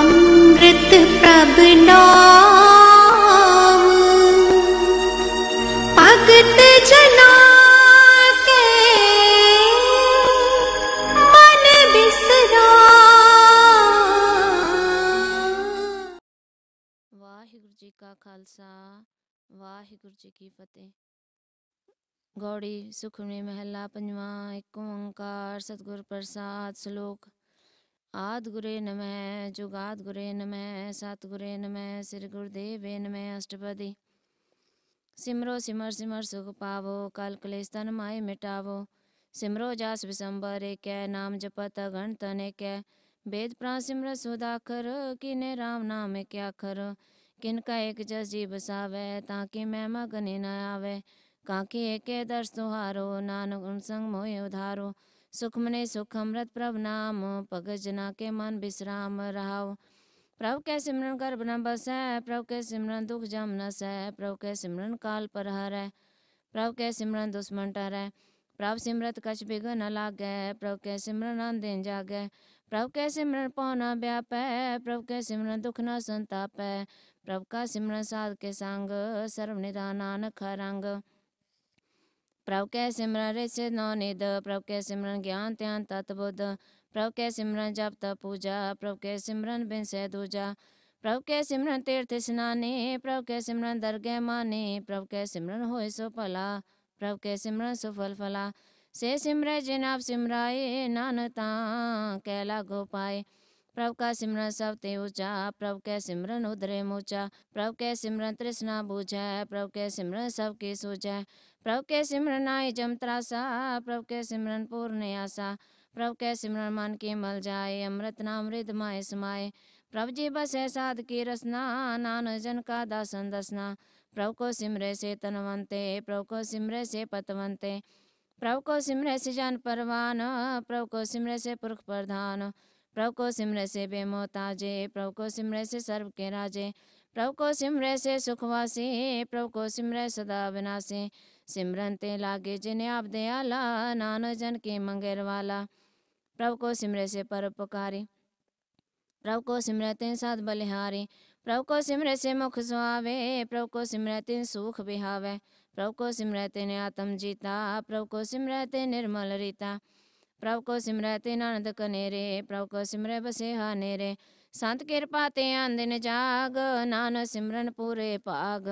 अमृत प्रभना वेगुरु जी का खलु जी की फतेह गौड़ी सुखमी महला पंजवा एक ओंकार सतगुर प्रसाद श्लोक आद गुरे नमः जुगाद गुरे नमः सत गुरे नमः श्री गुरुदेव नमः अष्टपदी सिमरो सिमर सिमर सुख पावो कल कलेश तन माय मिटावो सिमरो जास विसंबर एक नाम जपत अगण तन एक वेद प्राण सिमर सुदाखर किने राम नाम क्या खर किनका एक जस जीव सावै ताकि मैं मगन न आवे काके एके दर्श तुहारो नानक संग मोय उधारो मने सुख अमृत प्रभ नाम पग जना के मन विश्राम रहाओ प्रभु के सिमरन गर्भ न है प्रभु के सिमरन दुख जम न सह प्रभु के सिमरन काल पर है प्रभु के सिमरन दुश्मन टरै प्रभु सिमरत कछ बिघ न लागै प्रभु के सिमरन आन दिन जागै प्रभु के सिमरन पौ न प्रभु के सिमरन दुख न संतापै प्रभु का सिमरन साध के संग सर्व निधान नानक रंग प्रभु के सिमरन रिसे नो निध प्रभु के सिमरन ज्ञान त्यान तत्बुद प्रभु के सिमरन जप तप पूजा प्रभु के सिमरन बिनसै दूजा प्रभु के सिमरन तीर्थ स्नानी प्रभु के सिमरन दरगे माने प्रभु के सिमरन होय सो भला प्रभु के सिमरन सुफल फला से सिमर जिनाब सिमराए नानता कैला गो पाए प्रभु का सिमरन सब ते ऊंचा प्रभु के सिमरन उधरे मोचा प्रभु के सिमरन तृष्णा बूझै प्रभु के सिमरन के सोचा प्रभु के सिमरन आए जम त्रासा प्रभु के सिमरन पूर्ण आशा प्रभु के सिमरन मन की मल जाए अमृत नाम रिद माए समाये प्रभु जी बस है साध की रसना नान जन का दासन दसना प्रभु को सिमरे से तनवंते प्रभु को सिमरे से पतवंते प्रभु को सिमरे से जन परवान प्रभु को सिमरे से पुरख प्रधान प्रभु को सिमरे से बेमोताजे प्रभु को सिमरे से सर्व के राजे प्रभु को सिमरे से सुखवासी प्रभु को सिमरे सदा विनाशी सिमरन ते लागे जिन्हें आप दयाला नान जन के मंगेर वाला प्रभु को सिमरे से पर पुकारी प्रभु को ते साथ बलिहारी प्रभु को सिमरे से मुख सुहावे प्रभु को ते सुख बिहावे प्रभु को ते ने आत्म जीता प्रभु को ते निर्मल रीता प्रभु को ते आनंद कनेरे प्रभु को सिमरे बसे हानेरे संत कृपा ते आंदन जाग नान सिमरन पूरे पाग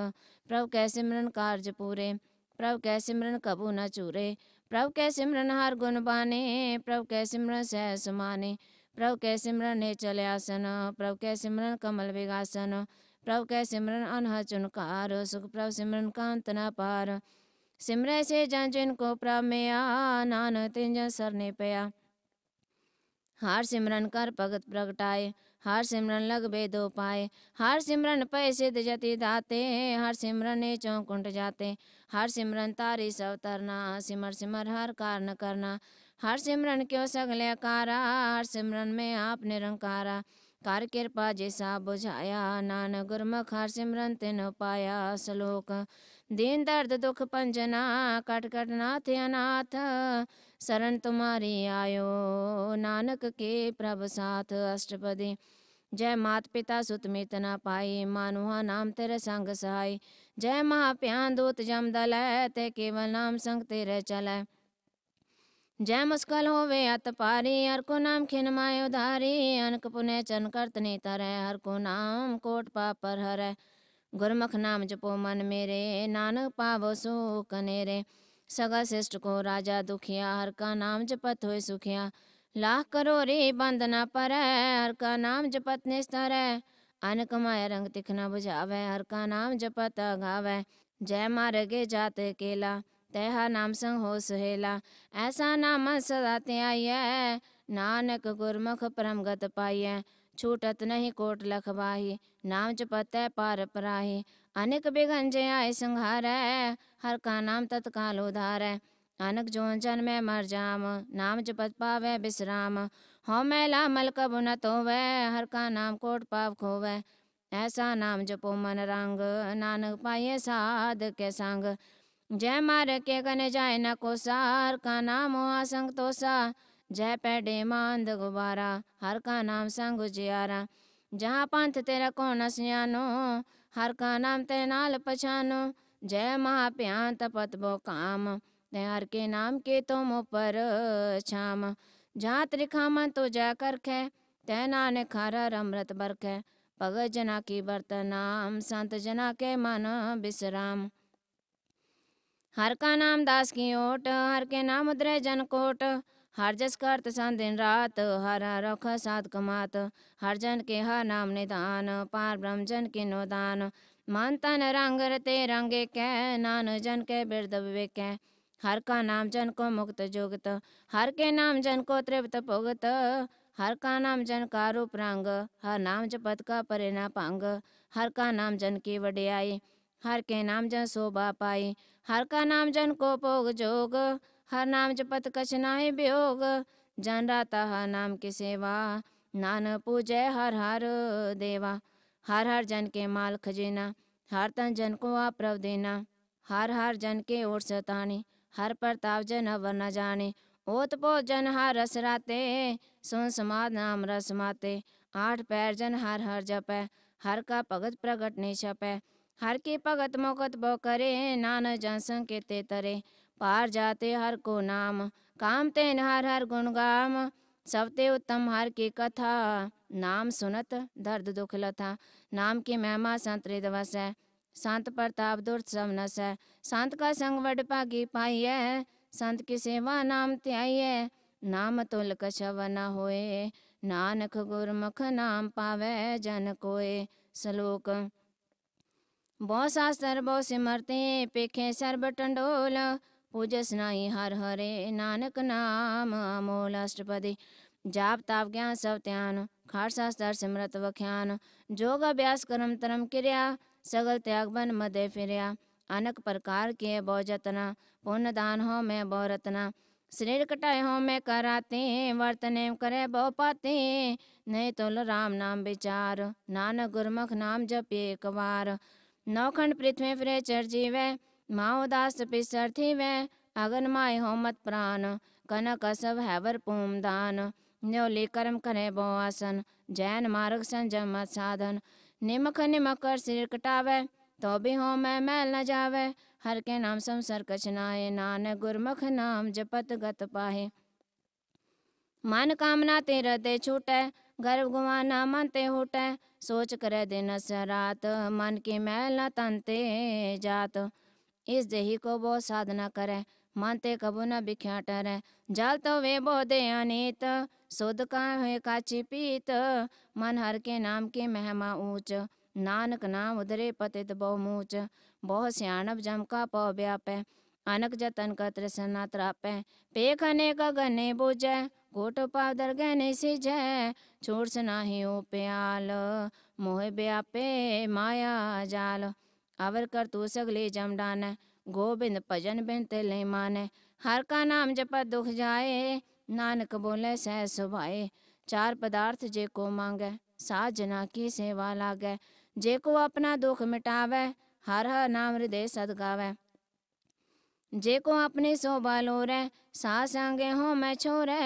प्रभु कै सिमरन कार्य पूरे प्रभु कै सिमरन कबू न चूरे प्रभु कै सिमरन हर गुण बाने प्रभु कै सिमरन सह समाने प्रभु कै सिमरन है चले आसन प्रभु कै सिमरन कमल विगासन प्रभु कै सिमरन अनह चुनकार सुख प्रभु सिमरन कांत न पार सिमर से जन जिन को प्रमया नान तिंज सरने पया हार सिमरन कर भगत प्रगटाए हर सिमरन बे दो पाए हर सिमरन पे सिद्ध जति दाते हर सिमरन चौकुंट जाते हर सिमरन तारी सब तरना सिमर सिमर हर कारण करना हर सिमरन क्यों सगले कारा हर सिमरन में आप निरंकारा कार कृपा जैसा बुझाया नानक गुरमुख हर सिमरन तिन पाया श्लोक दीन दर्द दुख पंजना कट कट नाथ अनाथ शरण तुम्हारी आयो नानक के प्रभ साथ अष्टपदी जय मात पिता सुत मित न पाई मानुहा नाम तेरे संग सहाय जय महाप्यान दूत जम दल ते केवल नाम संग तेरे चलै जय मुस्कल होवे अत पारी हर को नाम खिन माय उधारी अनक पुने चन करतनी तर हर को नाम कोट पाप पर हर गुरमुख नाम जपो मन मेरे नानक पावो सुख नेरे सगा शिष्ट को राजा दुखिया हर का नाम जपत हो सुखिया लाख करो रे पर हर का नाम जपत निस्तर अनक माय रंग तिखना बुझावे हर का नाम जपत गावे जय गे जात केला तेहा नाम संग हो सुहेला ऐसा नाम सदा ते नानक गुरमुख परमगत पाइये छूटत नहीं कोट लखवाही नाम जपत पार पराही अनेक बिघंजे आय संहार हर का नाम तत्काल उधार है नानक जो जन मैं मर जाम नाम जपत पावे विश्राम हो मैला मल कबु न तो वह हर का नाम कोट पाप खोवै ऐसा नाम जपो मन रंग नानक पाये साध के संग जय मार के कन जाय न को सार का नाम हुआ संग जय पैडे मांद गुबारा हर का नाम संग जियारा जहाँ पंथ तेरा को न सियानो हर का नाम तेरे नाल पछानो जय महा प्यान तपत बो काम तैयार के नाम के तो मुँह पर छाम जात रिखामन तो जा कर खे तैना नान खारा अमृत बरख भगत जना की बर्त नाम संत जना के मन विश्राम हर का नाम दास की ओट हर के नाम उदरे जन कोट हर जस करत सन दिन रात हर रख सात कमात हर जन के हर नाम निदान पार ब्रह्म जन के नोदान मन तन रंग रते रंगे कै नान जन के बिरद विवेक हर का नाम जन को मुक्त जोगत हर के नाम जन को तृप्त भुगत हर का नाम जन का रूप रंग हर नाम जपत का परे ना पांग हर का नाम जन की वड्याई हर के नाम जन शोभा पाई हर का नाम जन को भोग जोग हर नाम जपत कछ नाही वियोग जन राता हर नाम की सेवा नान पूजे हर हर देवा हर हर जन के माल खजीना हर तन जन को आप प्रव देना हर हर जन के ओर सतानी हर प्रताप जन अवर न जाने ओत भोजन जन हर रस राते सुन समाध नाम रस माते आठ पैर जन हर हर जपै हर का भगत प्रगट नहीं छपै हर की भगत मोकत बो करे नान जन संकेते तरे पार जाते हर को नाम काम तेन हर हर गुणगाम सबते उत्तम हर की कथा नाम सुनत दर्द दुख लथा नाम की महिमा संतरे दवस है ਸੰਤ ਪ੍ਰਤਾਪ ਦੁਰ ਸਮਨਸੈ ਸੰਤ ਕਾ ਸੰਗ ਵਡ ਭਾਗੀ ਪਾਈਐ ਸੰਤ ਕੀ ਸੇਵਾ ਨਾਮ ਧਿਆਈਐ ਨਾਮ ਤੁਲ ਕਛਵ ਨ ਹੋਏ ਨਾਨਕ ਗੁਰਮੁਖ ਨਾਮ ਪਾਵੇ ਜਨ ਕੋਏ ਸ਼ਲੋਕ ਬਹੁ ਸਾਸਤਰ ਬਹੁ ਸਿਮਰਤੇ ਪੇਖੇ ਸਰਬ ਟੰਡੋਲ ਪੂਜਸ ਨਾਹੀ ਹਰ ਹਰੇ ਨਾਨਕ ਨਾਮ ਅਮੋਲ ਅਸ਼ਟਪਦੀ ਜਾਪ ਤਾਪ ਗਿਆਨ ਸਭ ਧਿਆਨ ਖਾਲਸਾ ਸਤਰ ਸਿਮਰਤ ਵਖਿਆਨ ਜੋਗ ਅਭਿਆਸ ਕਰਮ ਤਰਮ ਕਿਰਿਆ सगल बन मदे फिरया अनक प्रकार के बहुजतना पुण्य दान हो मैं बहुरतना शरीर कटाय हो मैं कराते वर्तने करे बहु पाते नहीं तुल तो राम नाम विचार नानक गुरमुख नाम जप एक बार नौखंड पृथ्वी फिरे चर जीवे माओ दास पिसर थी वे अगन माय हो मत प्राण कनक है वर पूम दान न्योली कर्म करे बो आसन जैन मार्ग संजम साधन निमख कर सिर कटावे तो भी हो मैं मैल न जावे हर के नाम संसर कचनाए नान गुरमुख नाम जपत गत पाहे मन कामना ते छूटे गर्व गुमाना मन ते होटे सोच करे दिन रात मन की मैल न तनते जात इस देही को बहुत साधना करे मानते न बिख्या टर जाल तो वे बोधे अनित सुध का है काची पीत मन हर के नाम के महमा ऊंच नानक नाम उधरे पतित बहुमूच बहु सियाणब जमका पौ व्याप अनक जतन का तृष्णा त्रापे पेखने का गने गोट पाव दर गहने सिज छोड़ नाही प्याल मोह ब्यापे माया जाल अवर कर तू सगले जमडान गोबिंद भजन बिनते ले माने हर का नाम जपा दुख जाए नानक बोले सह सुभाए चार पदार्थ जे को मांगे साजना की सेवा लागे जे को अपना दुख मिटावे हर हर नाम हृदय सदगावे जे को अपनी शोभा लोरे सा संगे हो मैं छोरे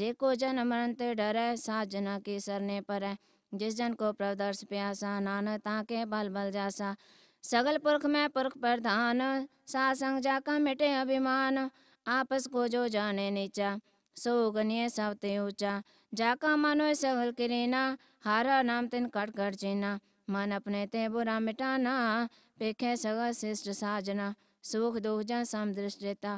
जे को जन मरण ते डरे साजना की सरने पर है जिस जन को प्रदर्श प्यासा नान ताके बल बल जासा सगल पुरख में पुरख प्रधान सासंग जाका मिटे अभिमान आपस को जो जाने नीचा सोगनिय सबते ऊंचा जाका मानो सगल किरीना हारा नाम तिन कट कट जीना मन अपने ते बुरा मिटाना पेखे सगल शिष्ट साजना सुख दुख जा समदृष्ट देता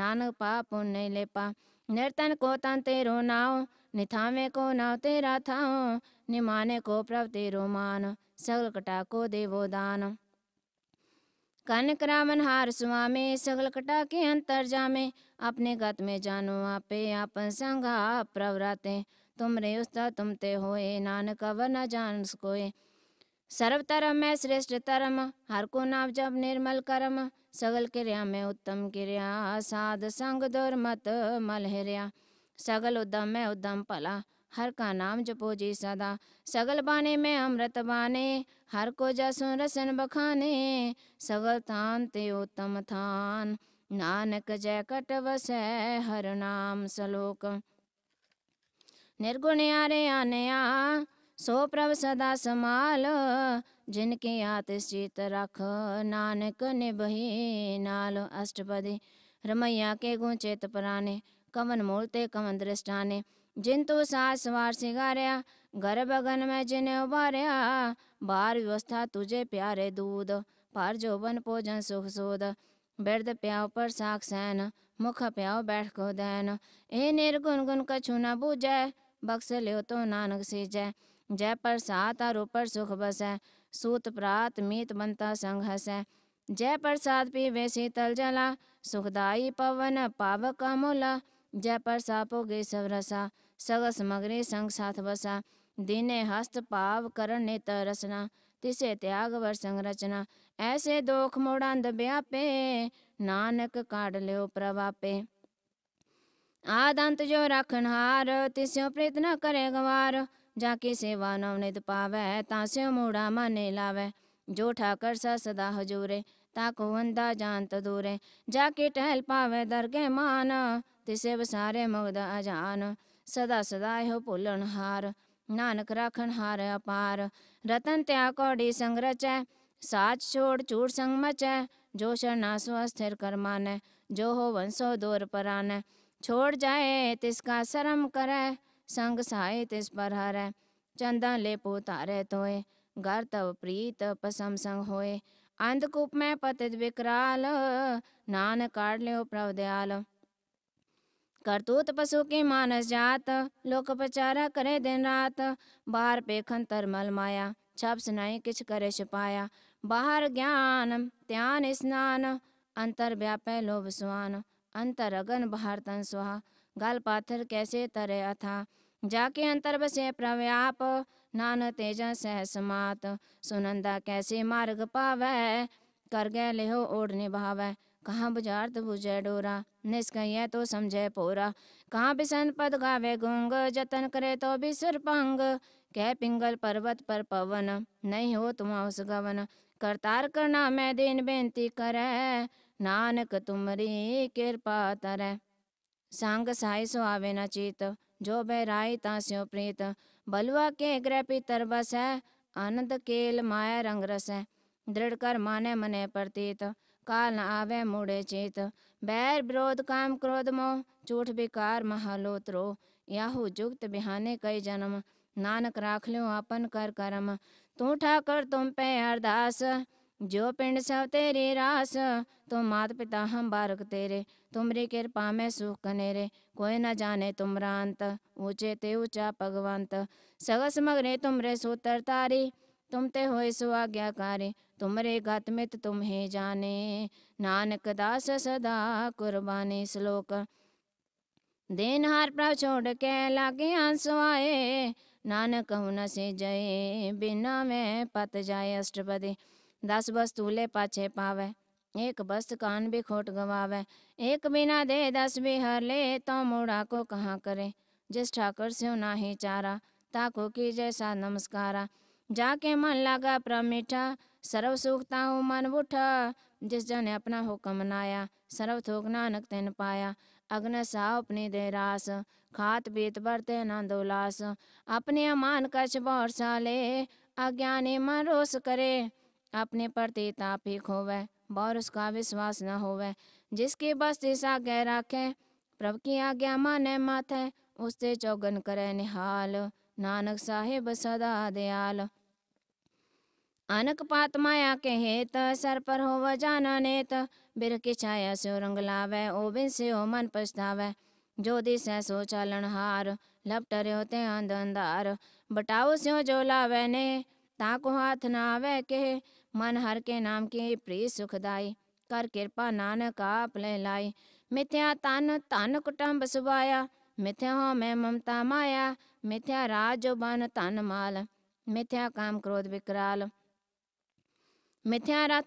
नानक पाप पुण्य लेपा निर्तन को तन तेरो नाओ निथामे को नाव तेरा था निमाने को प्रभ तेरो मान सगल कटा को देवो दान कनकरामन हार सुमे सगल कटा के अंतर जामे अपने गत में जानो आपे आपन आप प्रवराते तुम रे उस्ता तुम ते होए नानक अवर न जान सकोए सर्व तरम मैं श्रेष्ठ तरम हर को नाप जब निर्मल करम सगल क्रिया में उत्तम क्रिया साध संग दुर्मत मलहरिया सगल उद्दम मैं उद्दम पला हर का नाम जपो जी सदा सगल बाने में अमृत बाने हर को जसो रसन बखाने सगल थान ते उत्तम थान नानक जय कट हर नाम सलोक निर्गुण आरे आनया सो प्रभ सदा समाल जिनके आत शीत रख नानक बही नाल अष्टपदी रमैया के गुण चेत पराने कवन मूलते कवन दृष्टाने जिन तो सास वार सिंगारया घर बगन में जिन्हें उबारया बार व्यवस्था तुझे प्यारे दूध पार बन भोजन सुख सोद बिरद प्याओ पर साख सैन मुख प्याओ बैठ को दैन ए निर्गुन गुन कछु न बूझै बक्स लियो तो नानक से जय जय पर सात और ऊपर सुख बस है सूत प्रात मीत बनता संग है जय प्रसाद पीवे शीतल जला सुखदाई पवन पावक अमूला जय पर सापो गे सब रसा सगस मगरे संग साथ बसा दीने हस्त पाव करण ने तरसना तिसे त्याग वर संरचना ऐसे दोख मोड़ांद ब्यापे नानक काट लियो प्रभापे आदंत जो रखन हार तिस्यो प्रीत न करे गवार जाके सेवा नवनित पावे तास्यो मूड़ा माने लावे जो ठाकर सा सदा हजूरे ताको वंदा जानत दूरे जाके टहल पावे दरगे मान ਤਿਸੇ ਵਸਾਰੇ ਮੁਗਦ ਅਜਾਨ ਸਦਾ ਸਦਾ ਇਹੋ ਭੁੱਲਣ ਹਾਰ ਨਾਨਕ ਰਾਖਣ ਹਾਰ ਅਪਾਰ ਰਤਨ ਤਿਆ ਕੋੜੀ ਸੰਗਰਚੈ ਸਾਚ ਛੋੜ ਚੂੜ ਸੰਗ ਮਚੈ ਜੋ ਸ਼ਰਨਾ ਸੁ ਅਸਥਿਰ ਕਰਮਾਨੈ ਜੋ ਹੋ ਵੰਸੋ ਦੂਰ ਪਰਾਨੈ ਛੋੜ ਜਾਏ ਤਿਸ ਕਾ ਸ਼ਰਮ ਕਰੈ ਸੰਗ ਸਾਏ ਤਿਸ ਪਰ ਹਰੈ ਚੰਦਾਂ ਲੈ ਪੋ ਤਾਰੇ ਤੋਏ ਗਰ ਤਵ ਪ੍ਰੀਤ ਪਸਮ ਸੰਗ ਹੋਏ ਅੰਧ ਕੂਪ ਮੈਂ ਪਤਿਤ ਵਿਕਰਾਲ ਨਾਨਕ ਕਾੜ ਲਿਓ ਪ੍ਰਭ ਦਿਆਲ करतूत पशु की मानस जात लोक पचारा करे दिन रात बाहर पेखन तरमल माया छप सुनाई किछ करे छपाया बाहर ज्ञान त्यान स्नान अंतर व्यापे लोभ सुहान अंतर अगन बाहर तन सुहा गल पाथर कैसे तरे अथा जाके अंतर बसे प्रव्याप नान तेज सह समात सुनंदा कैसे मार्ग पावे कर गए लेहो ओढ़ निभावे कहाँ बुझार्थ बुझे डोरा निष्कय तो समझे पूरा कहाँ भी पद गावे गुंग जतन करे तो भी सुर पंग कह पिंगल पर्वत पर पवन नहीं हो तुम उस गवन करतार करना मैं दिन बेनती करे नानक तुमरी कृपा तर संग साई सो आवे न चीत जो बैराई तास्यो प्रीत बलुआ के ग्रह पितर बस है आनंद केल माया रंग रस है दृढ़ कर माने मने प्रतीत काल न आवे मुड़े चेत बैर विरोध काम क्रोध मो झूठ विकार महालोत्रो याहू जुगत बिहाने कई जन्म नानक राख लो अपन कर करम तू ठाकर तुम पे अरदास जो पिंड सब तेरी रास तुम मात पिता हम बारक तेरे तुमरी कृपा में सुख कनेरे कोई न जाने तुमरा अंत ऊंचे ते ऊंचा भगवंत सगस मगरे तुमरे सूत्र तारी तुम ते हो सुआज्ञाकारी तुमरे गत मित तुम्हें जाने नानक दास सदा कुर्बानी श्लोक देन हार प्रभ छोड़ के लागे आंसुआए नानक हुन से जय बिना में पत जाए अष्टपदे दस बस तूले पाछे पावे एक बस कान भी खोट गवावे एक बिना दे दस भी हर ले तो मुड़ा को कहाँ करे जिस ठाकुर से ना ही चारा ताको की जैसा नमस्कारा जाके मन लगा प्रमिठा सर्व सुखता हूँ मन उठा जिस जन अपना हुक्म नाया सर्व थोक नानक तेन पाया अग्न सा अपने दे रास खात बीत बरते नंद उल्लास अपने अमान कछ बौर साले अज्ञानी मन रोस करे अपने प्रति ही खोवे बौर उसका विश्वास न होवे जिसके बस दिशा गह राखे प्रभ की आज्ञा माने माथे उससे चौगन करे निहाल नानक साहेब सदा दयाल अनक पात माया के हेत सर पर होव जाना नेत बिर की छाया से रंग लावे ओबिन से ओ मन पछतावे जो दिस है सो चलन हार लपट रहो ते अंधार बटाओ स्यो जो लावे ने ताको हाथ ना आवे के मन हर के नाम की प्री सुखदाई कर कृपा नानक आप ले लाई मिथ्या तन तन कुटुंब सुबाया मिथ्या हो मैं ममता माया मिथ्या राज जो बन तन माल मिथ्या काम क्रोध विकराल मिथ्या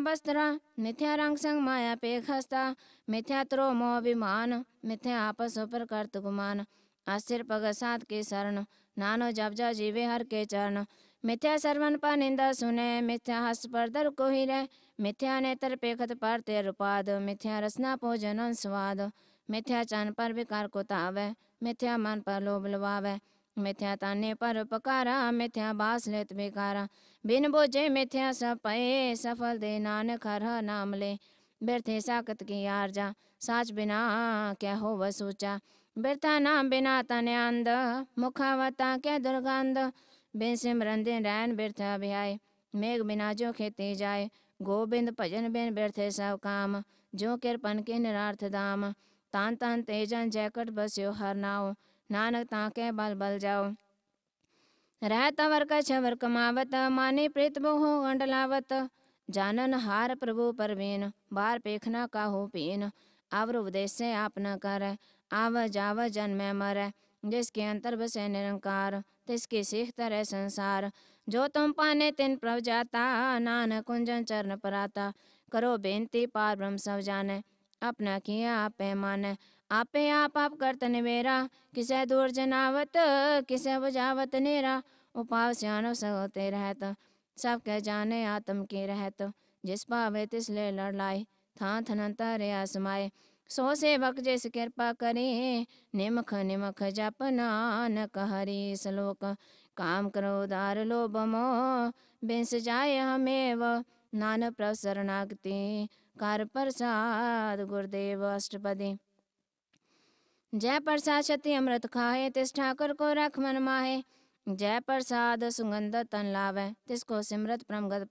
मिथ्या मिथ्या रंग माया त्रो आपस उपर संवस्त्र गुमान मिथ्यात्रोमोऽभिमान मिथ्यापशुप्रकर्तुगुमान सात के शरण नानो जब जा जीवे हर के चरण मिथ्या सर्वन पर निंदा सुने मिथ्या हस पर दर को ही रे मिथ्या नेत्र पेखत पर तेर उपाद मिथ्या रसना भोजन स्वाद मिथ्या चन पर विकार को तावे मिथ्या मन पर लोभ लवावे मिथ्या ताने पर पकारा मिथ्या बास लेत बेकारा बिन बोझे मिथ्या पे सफल दे नानक हर नाम ले बिरथे साकत की जा साच बिना क्या हो वसूचा बिरता नाम बिना तने अंध मुखावता क्या दुर्गंध बिन सिमरन दिन रैन बिरथ अभ्याय मेघ बिना जो खेती जाए गोबिंद भजन बिन बिरथे सब काम जो किरपन के निरार्थ दाम तान तान तेजन जैकट बस्यो हर नाव नानक ताके बल बल जाओ रहत वर कमावत माने प्रीत मोह अंडलावत जानन हार प्रभु परवीन बार पेखना का हो पीन आवर उपदेश आप न कर आव जाव जन में मर जिसके अंतर बसे निरंकार तिसके सिख तरह संसार जो तुम पाने तिन प्रभ जाता नान कुंजन चरण पराता करो बेनती पार ब्रह्म सब जाने अपना किया आप पैमाने आपे आप आप करत निवेरा किसे दूर जनावत किसे बुझावत नेरा उपाव सियानो सहोते रहत सब जाने आत्म के रहत जिस पावे तिस ले लाए था थन रे आसमाए सो सेवक जिस कृपा करे निमख निमख जप नानक हरि श्लोक काम करो उदार लोभ मो बिंस जाय हमेव नान प्रसरणागति कर कार प्रसाद गुरुदेव अष्टपदी जय प्रसाद क्षति अमृत खाए तिस ठाकुर को रख मन माहे जय प्रसाद सुगंध तन लावै तिसको सिमरत परम गद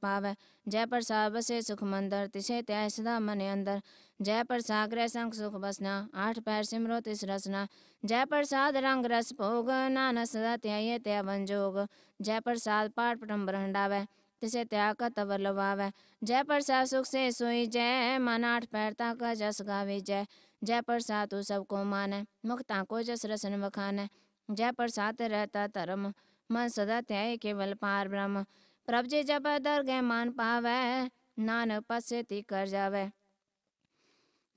जय प्रसाद बसे सुख मंदर तिसे तय सदा मन अंदर जय प्रसाद ग्रह संग सुख बसना आठ पैर सिमरो तिस रसना जय प्रसाद रंग रस भोग नान सदा त्याये तय वंजोग जय प्रसाद पाठ परम ब्रहडावै तिसे त्याग का तवर लवावै जय प्रसाद सुख से सोई जय मन आठ पैर ताका जस गावे जय जय प्रसाद सब को माने मुक्ता को जस रसन बखान जय प्रसाद रहता धर्म मन सदा त्याय केवल पार ब्रह्म प्रभ जी जब दर गय मान पावे पसे ती कर जावे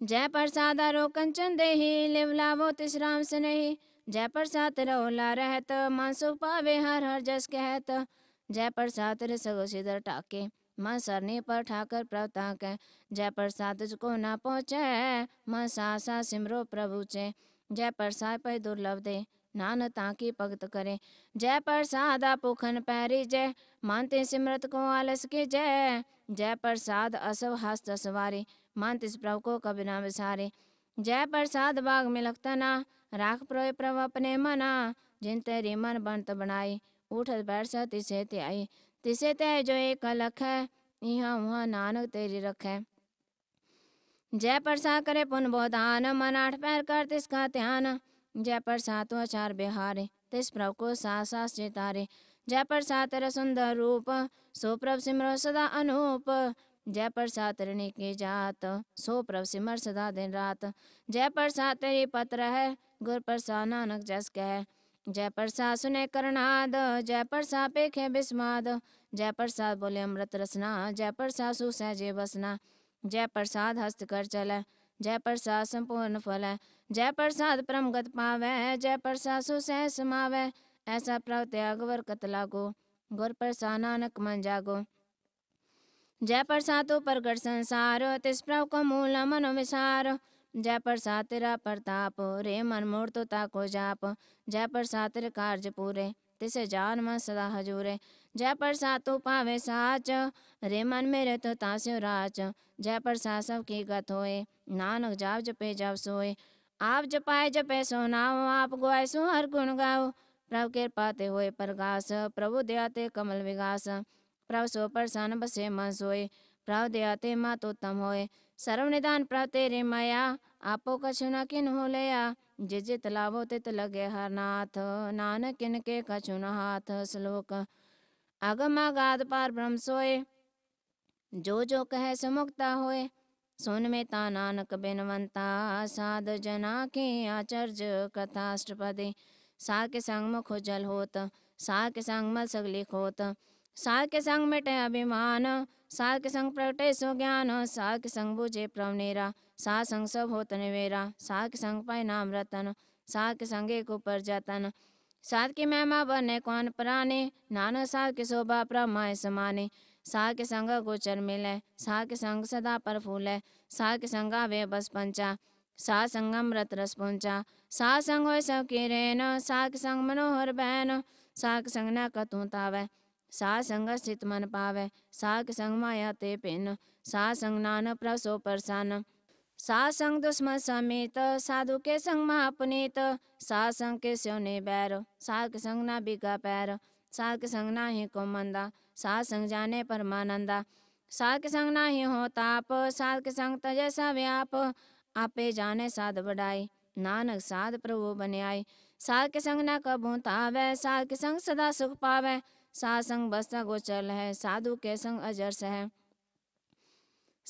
जय प्रसाद रो कंचन देही लिव तिस राम से नहीं जय प्रसाद रोला रहत मन सुख पावे हर हर जस कहत जय प्रसाद रे सगो सिदर टाके मन सरनी पर ठाकर प्रताक जय प्रसाद को न पहुँचे मन सासा सिमरो प्रभु चे जय प्रसाद पर दुर्लभ दे नान ताकी भगत करे जय प्रसाद पुखन पैरी जय मानते सिमरत को आलस के जय जय प्रसाद असव हस्त सवारी मानते प्रभु को कब ना विसारे जय प्रसाद बाग में ना राख प्रोय प्रभु अपने मना जिन तेरी मन बंत बनाई उठत बैठ सती से आई तिसे ते जो एक लख है यहाँ नानक तेरी रख है जय सा करे पुन बोधान मन आठ पैर कर तिसका ध्यान जय परसा तो आचार बिहारे तिस प्रभु को सास सास चितारे जय सा तेरा सुंदर रूप सो प्रभ सिमरो सदा अनूप जय प्रसाद तरणी की जात सो प्रभ सिमर सदा दिन रात जय प्रसाद तेरी पत्र है गुर प्रसाद नानक जस कह जय प्रसाद सुने करनाद जय प्रसाद पेखे बिस्माद जय प्रसाद बोले अमृत रसना जय प्रसाद सुसहजे बसना जय प्रसाद हस्त कर चल जय प्रसाद संपूर्ण फल जय प्रसाद परम गत पावै जय प्रसाद सुसह समावे ऐसा प्रत्याग वर कतला गो गुर प्रसाद नानक मन जागो जय प्रसाद तो प्रगट संसार तिस प्रव को मूल मनो विसार जय प्रसाद तेरा प्रताप रे मन मूर्त तो ताको जाप जय प्रसाद तेरे कार्य पूरे तिसे जान मन सदा हजूरे जय प्रसाद तू पावे साच रे मन मेरे तो तास्यो राच जय प्रसाद सब की गत होए नानक जाप जपे जाप सोए आप जपाए जपे सो आप गोए सो हर गुण गाओ प्रभु कृपा ते होए प्रगास प्रभु दया ते कमल विगास प्रभु सो प्रसन्न बसे मन सोए प्रभु दया ते मातोतम होए सर्वनिदान प्राप्ते मया आपो कछु न किन हो लया जे जे तलावो तित लगे हर नाथ नानक किन के कछु न हाथ श्लोक अगम अगाध पार ब्रह्म सोए जो जो कहे सुमुक्ता होए सुन में ता नानक बिनवंता साध जना के आचर्य कथाष्टपदे सा के संग मुख जल होत सा के संग मल सगली खोत सा के संग मिटे अभिमान सात के संग प्रगटे सो ज्ञान सात के संग बुझे प्रवनेरा सात संग सब हो वेरा सात के संग पाए नाम रतन सात के संगे को पर जतन सात की महिमा बने कौन प्राणी नान सात के शोभा प्रमाय समाने सा के संग गोचर मिले सा के संग सदा पर फूले सा के संग वे बस पंचा सा संगम रत रस पहुंचा सा संग हो सबके रेन सा के संग मनोहर बहन साह के संग न कतू तावे सा संग स्थित मन पावे साग संग माया ते पिन सा संग नान प्रसो परसान सा संग दुश्मन समेत साधु के संग महापुनीत सा संग के ने बैर साग संग ना बिगा पैर साग संग ना ही को मंदा सा संग जाने परमानंदा साग संग ना ही हो ताप साग संग तजय सा व्याप आपे जाने साध बढ़ाई नानक साध प्रभु बने आई साग संग ना कबू तावे साग संग सदा सुख पावे सा संग बसता गोचल है साधु के संग अजरस है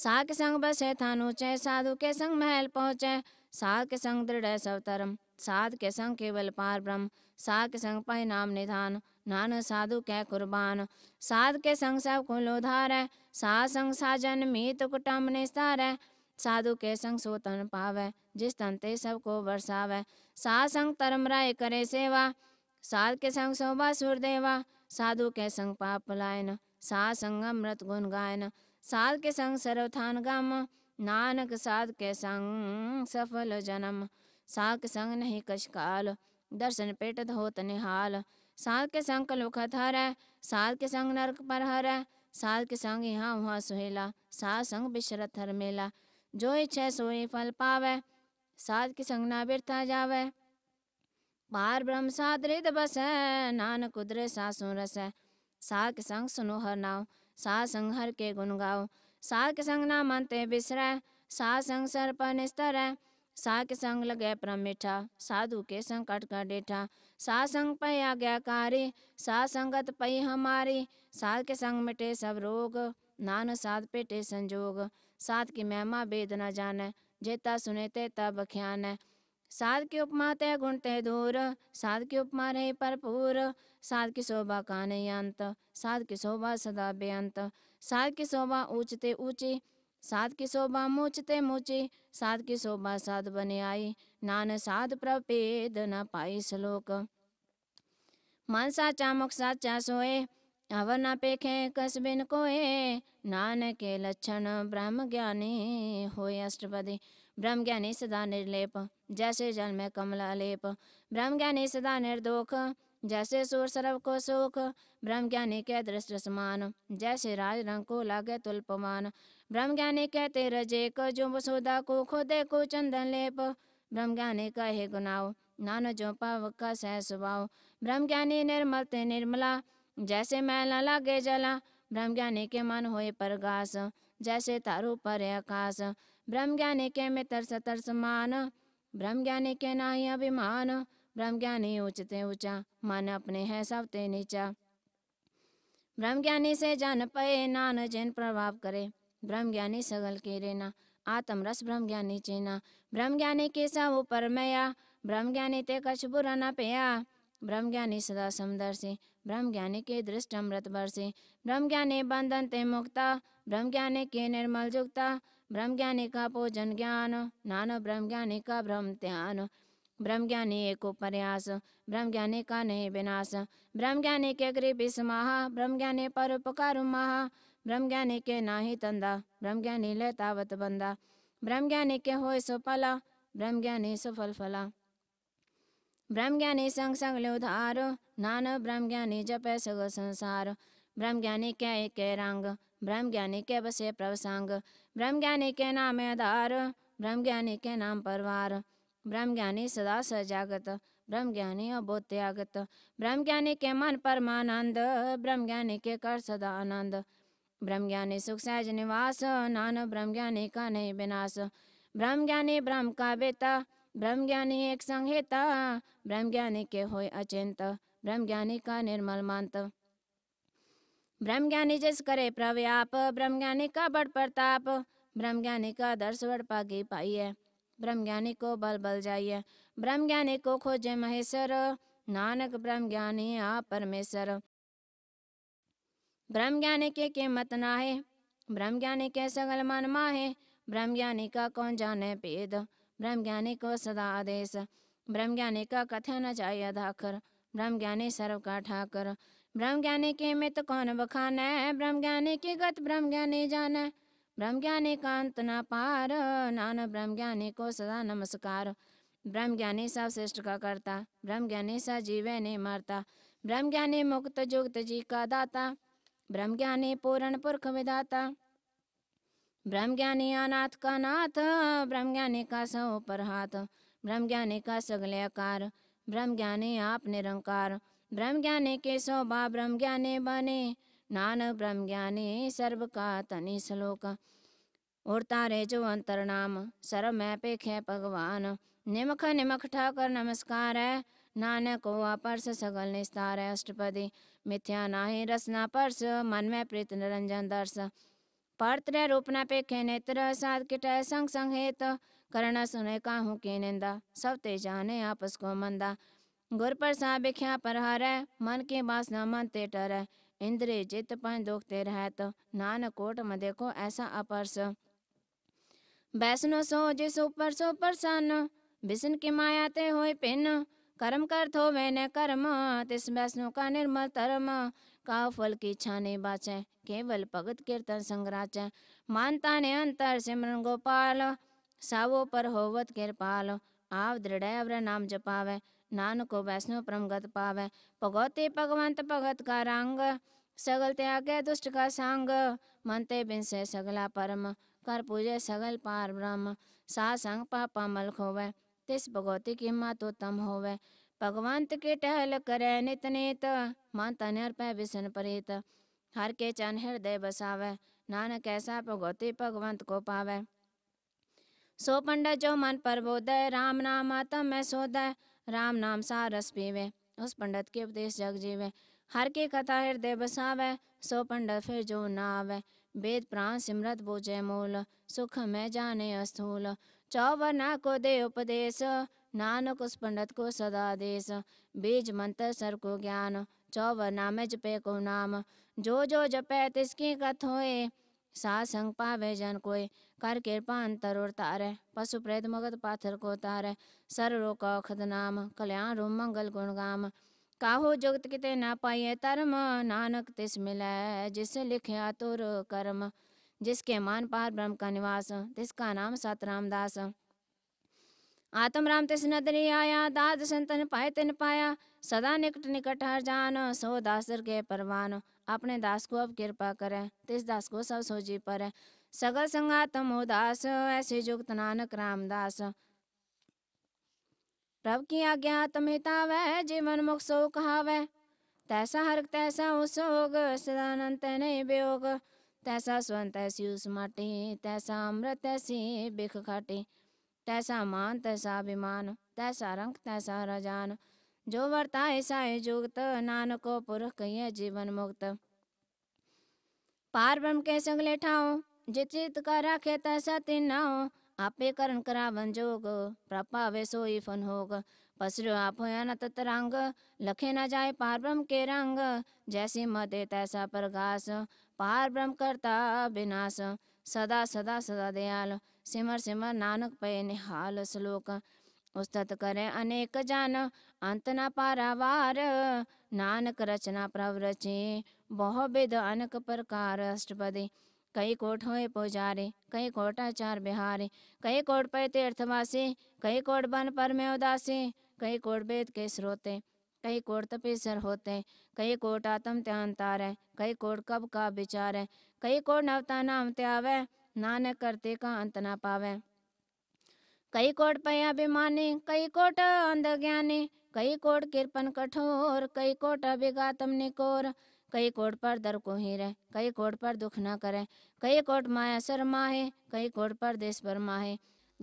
सा के संग बसे थानुचे साधु के संग महल पहुँचे सा के संग दृढ़ सवतरम साध के संग केवल पार ब्रह्म साध के संग नाम निधान नान साधु कै कुर्बान साध के संग सब कुल उधार है सा संग साजन मीत कुटम निस्तार है साधु के संग सोतन पावे जिस तन ते को बरसावे सा संग तरम राय करे सेवा साध के संग शोभा सुर देवा साधु के संग पाप लायन सा संगम मृत गुण गायन साध के संग सर्वथान गम नानक साध के संग सफल जन्म के संग नहीं कशकाल दर्शन पेट धोत निहाल साल के संग कलुखत हर साल के संग नरक पर हर साल के संग यहाँ वहाँ सुहेला सा संग बिशरत हर मेला जो इच्छा सोई फल पावे साध के संग ना बिरता जावे बार ब्रह्म सादृद बस नान कुदरे सा रस सा के संग सुनो हर नाव सा संग हर के गुण गाओ सा के संग ना मनते बिसर सा संग सर्प निस्तर सा के संग लगे परम मीठा साधु के संकट कर डेठा सा संग पै आज्ञाकारी सा संगत पै हमारी सा के संग मिटे सब रोग नान साध पेटे संजोग साध की महिमा वेद न जाने जेता सुने ते तब ख्यान साध की उपमा तय गुण तय दूर साध की उपमा रही परपूर साध की शोभा का अंत साध की शोभा सदा बेअंत साध की शोभा ऊंचते ऊंची साध की शोभा मूचते मूची साध की शोभा साध बने आई नान साध प्रपेद न पाई श्लोक मन साचा मुख साचा सोए अवर न पेखे कस बिन कोए नान के लक्षण ब्रह्म ज्ञानी हो अष्टपदी ब्रह्म ज्ञानी सदा निर्लेप जैसे जल में कमला लेप ब्रह्म ज्ञानी सदा निर्दोख जैसे सूर सर्व को सुख ब्रह्म ज्ञानी के दृष्ट समान जैसे राज रंग को लागे तुल्पमान ब्रह्म ज्ञानी कहते रजे को जुम्ब को खुदे को चंदन लेप ब्रह्म ज्ञानी कहे गुनाओ नान जो पाव का सह स्वभाव ब्रह्म ज्ञानी निर्मल ते निर्मला जैसे मैला लागे जला ब्रह्म ज्ञानी के मन होए परगास जैसे तारू पर आकाश ब्रह्म ज्ञानी के में तरस तरस मान ब्रह्म ज्ञानी के ना ही अभिमान ब्रह्म ज्ञानी उचते ऊंचा मन अपने है सबते नीचा ब्रह्म ज्ञानी से जन पे नान जैन प्रभाव करे ब्रह्म ज्ञानी सगल के रेना आत्म रस ब्रह्म ज्ञानी चेना ब्रह्म ज्ञानी के सब ऊपर मया ब्रह्म ज्ञानी ते कछ बुरा न पया ब्रह्म ज्ञानी सदा समदर्शी ब्रह्म ज्ञानी के दृष्ट अमृत बरसे ब्रह्म ज्ञानी बंधन ते मुक्ता ब्रह्म ज्ञानी के निर्मल जुगता ब्रह्म ज्ञानी का भोजन ज्ञान नान ज्ञानी का ब्रह्म ध्यान ज्ञानी एक ब्रह्म ज्ञानी का नहीं विनाश ब्रह्म ज्ञानी के ब्रह्म ज्ञानी पर उपकार महा ज्ञानी के नाही तंदा ज्ञानी ले तावत बंदा ज्ञानी के ब्रह्म ज्ञानी ब्रह्मज्ञानी सफल फला ज्ञानी संग संग ले उधार नान ब्रह्म ज्ञानी जपे सग संसार ज्ञानी के एक रंग ज्ञानी के बसे प्रवसांग ब्रह्म ज्ञानी के नाम आधार ब्रह्म ज्ञानी के नाम परवार ब्रह्म ज्ञानी सदा सजागत ब्रह्म ज्ञानी अबोत्यागत ब्रह्म ज्ञानी के मन परमानंद ब्रह्म ज्ञानी के कर सदा आनंद ब्रह्म ज्ञानी सुख सहज निवास नान ब्रह्म ज्ञानी का नहीं विनाश ब्रह्म ज्ञानी ब्रह्म का बेता ब्रह्म ज्ञानी एक संहिता ब्रह्म ज्ञानी के होय अचिंत ब्रह्म ज्ञानी का निर्मल मानत ब्रह्म ज्ञानी जस करे प्रव्याप ब्रह्म ज्ञानी का बड़ प्रताप ब्रह्म ज्ञानी का दर्श बड़ पागी है ब्रह्म ज्ञानी को बल बल जाइए ब्रह्म ज्ञानी को खोजे महेश्वर नानक ब्रह्म ज्ञानी आ परमेश्वर ब्रह्म ज्ञानी के कीमत ना है ब्रह्म ज्ञानी के सगल मन माहे ब्रह्म ज्ञानी का कौन जाने पेद ब्रह्म ज्ञानी को सदा आदेश ब्रह्म ज्ञानी का कथन चाहिए धाकर ब्रह्म ज्ञानी सर्व का ठाकर ब्रह्म ज्ञानी के मित कौन बखान है ब्रह्म ज्ञानी की गत ब्रह्म ज्ञानी जान है ब्रह्म ज्ञानी का अंत न पार नान ब्रह्म ज्ञानी को सदा नमस्कार ब्रह्म ज्ञानी सब श्रेष्ठ का करता ब्रह्म ज्ञानी सा जीवे ने मरता ब्रह्म ज्ञानी मुक्त जुगत जी का दाता ब्रह्म ज्ञानी पूर्ण पुरख विदाता ब्रह्म ज्ञानी अनाथ का नाथ ब्रह्म ज्ञानी का सौ पर हाथ ब्रह्म ज्ञानी का सगले आकार ब्रह्म ज्ञानी आप निरंकार ब्रह्म ज्ञाने के शोभा ब्रह्म ज्ञाने बने नान ब्रह्म ज्ञाने सर्व का तनि श्लोक और तारे जो नाम सर्व मैं पे खे भगवान निमख निमख ठाकर नमस्कार है नानक हुआ सगल निस्तार है अष्टपदी मिथ्या नाही रसना पर्स मन में प्रीत निरंजन दर्श पर्त्र रूप पे खे नेत्र साध किट संग संग हेत करण सुने काहू की निंदा सब ते जाने आपस को मंदा गुर प्रसाद बिख्या प्रहार मन के न मन ते टर इंद्रिय चित्त पंच दुखते रहत तो नान कोट म देखो ऐसा अपरस वैष्णो सो जिस ऊपर सो प्रसन्न बिसन की माया ते होय पिन कर्म कर थो न कर्म तिस वैष्णो का निर्मल धर्म का फल की छाने बाचे केवल भगत कीर्तन संग्राच मानता ने अंतर सिमरन गोपाल सावो पर होवत कृपाल आव दृढ़ नाम जपावे नानको वैष्णव परम गत पावै भगवते भगवंत भगत का रंग सगल त्याग दुष्ट का संग मनते बिनसे सगला परम कर पूजे सगल पार ब्रह्म सा संग पापा मल खोवे तिस भगवती की तम होवे भगवंत के टहल करे नित नित मन तन पै बिसन प्रीत हर के चन हृदय बसावे नानक ऐसा भगवती भगवंत को पावे सो पंडा जो मन पर बोधय राम नाम तम मैं सोदय राम नाम सा रस पीवे उस पंडित के उपदेश जग जीवे हर की कथा हृदय बसावे सो पंडित फिर जो नाव वेद प्राण सिमरत बोझे मूल सुख में जाने अस्थूल ना को दे उपदेश नानक उस पंडित को सदा देश बीज मंत्र सर को ज्ञान चौवना नाम जपे को नाम जो जो जपे तिसकी कथ होए संग पावे जन कोई कर कृपा अंतर और तारे पशु प्रेत मगत पाथर को तारे सर रो कौखद नाम कल्याण रो मंगल गुण गाम काहो जगत किते ना पाइये तरम नानक तिस मिले जिस लिखया तुर कर्म जिसके मान पार ब्रह्म का निवास तिसका नाम सत रामदास आत्म राम तिस नदरी आया दाद संतन पाए तिन पाया सदा निकट निकट हर जान सो दासर के परवान अपने दास को अब कृपा करें तिस दास को सब सोजी पर सगल संगात मोह दास ऐसे जुगत नानक रामदास प्रभ की आज्ञा तमिता वह जीवन मुख सो कहावै तैसा हरक तैसा उसोग सदानंद नहीं बेयोग तैसा स्वन तैसी उस माटी तैसा अमृत तैसी बिख खाटी तैसा मान तैसा अभिमान तैसा रंग तैसा रजान जो वर्ताय साय जुगत नानको पुरुष कहिए जीवन मुक्त पार ब्रह्म के संग लेठाओ जित चित का राखे तैसा तीन नाओ आपे करण करा बन जोग प्रपावे सोई फन होग पसरो आप तरंग लखे न जाए पार ब्रह्म के रंग जैसी मते तैसा प्रकाश पार ब्रह्म करता विनाश सदा सदा सदा दयाल सिमर सिमर नानक पे निहाल श्लोक अनेक जान अंत न पारावार नानक रचना રચના बहु બહોબિદ अनक प्रकार अष्टपदे कई कोट हो पुजारे कई कोटाचार बिहारे कई कोट पे तीर्थवासी कई कोट बन पर में उदासी कई कोट वेद के स्रोते कई कोट तपेसर होते कई कोट आत्म तार है कई कोट कब का विचार है कई कोट नवता नाम त्यावे नानक करते का अंत ना पावे कई कोट पया अभिमाने कई कोट अंध ज्ञाने कई कोट कृपन कठोर कई कोट अभिगा तमने कोर कई कोट पर दर को ही रह कई कोट पर दुख न करे कई कोट माया सर माहे कई कोट पर देश पर माहे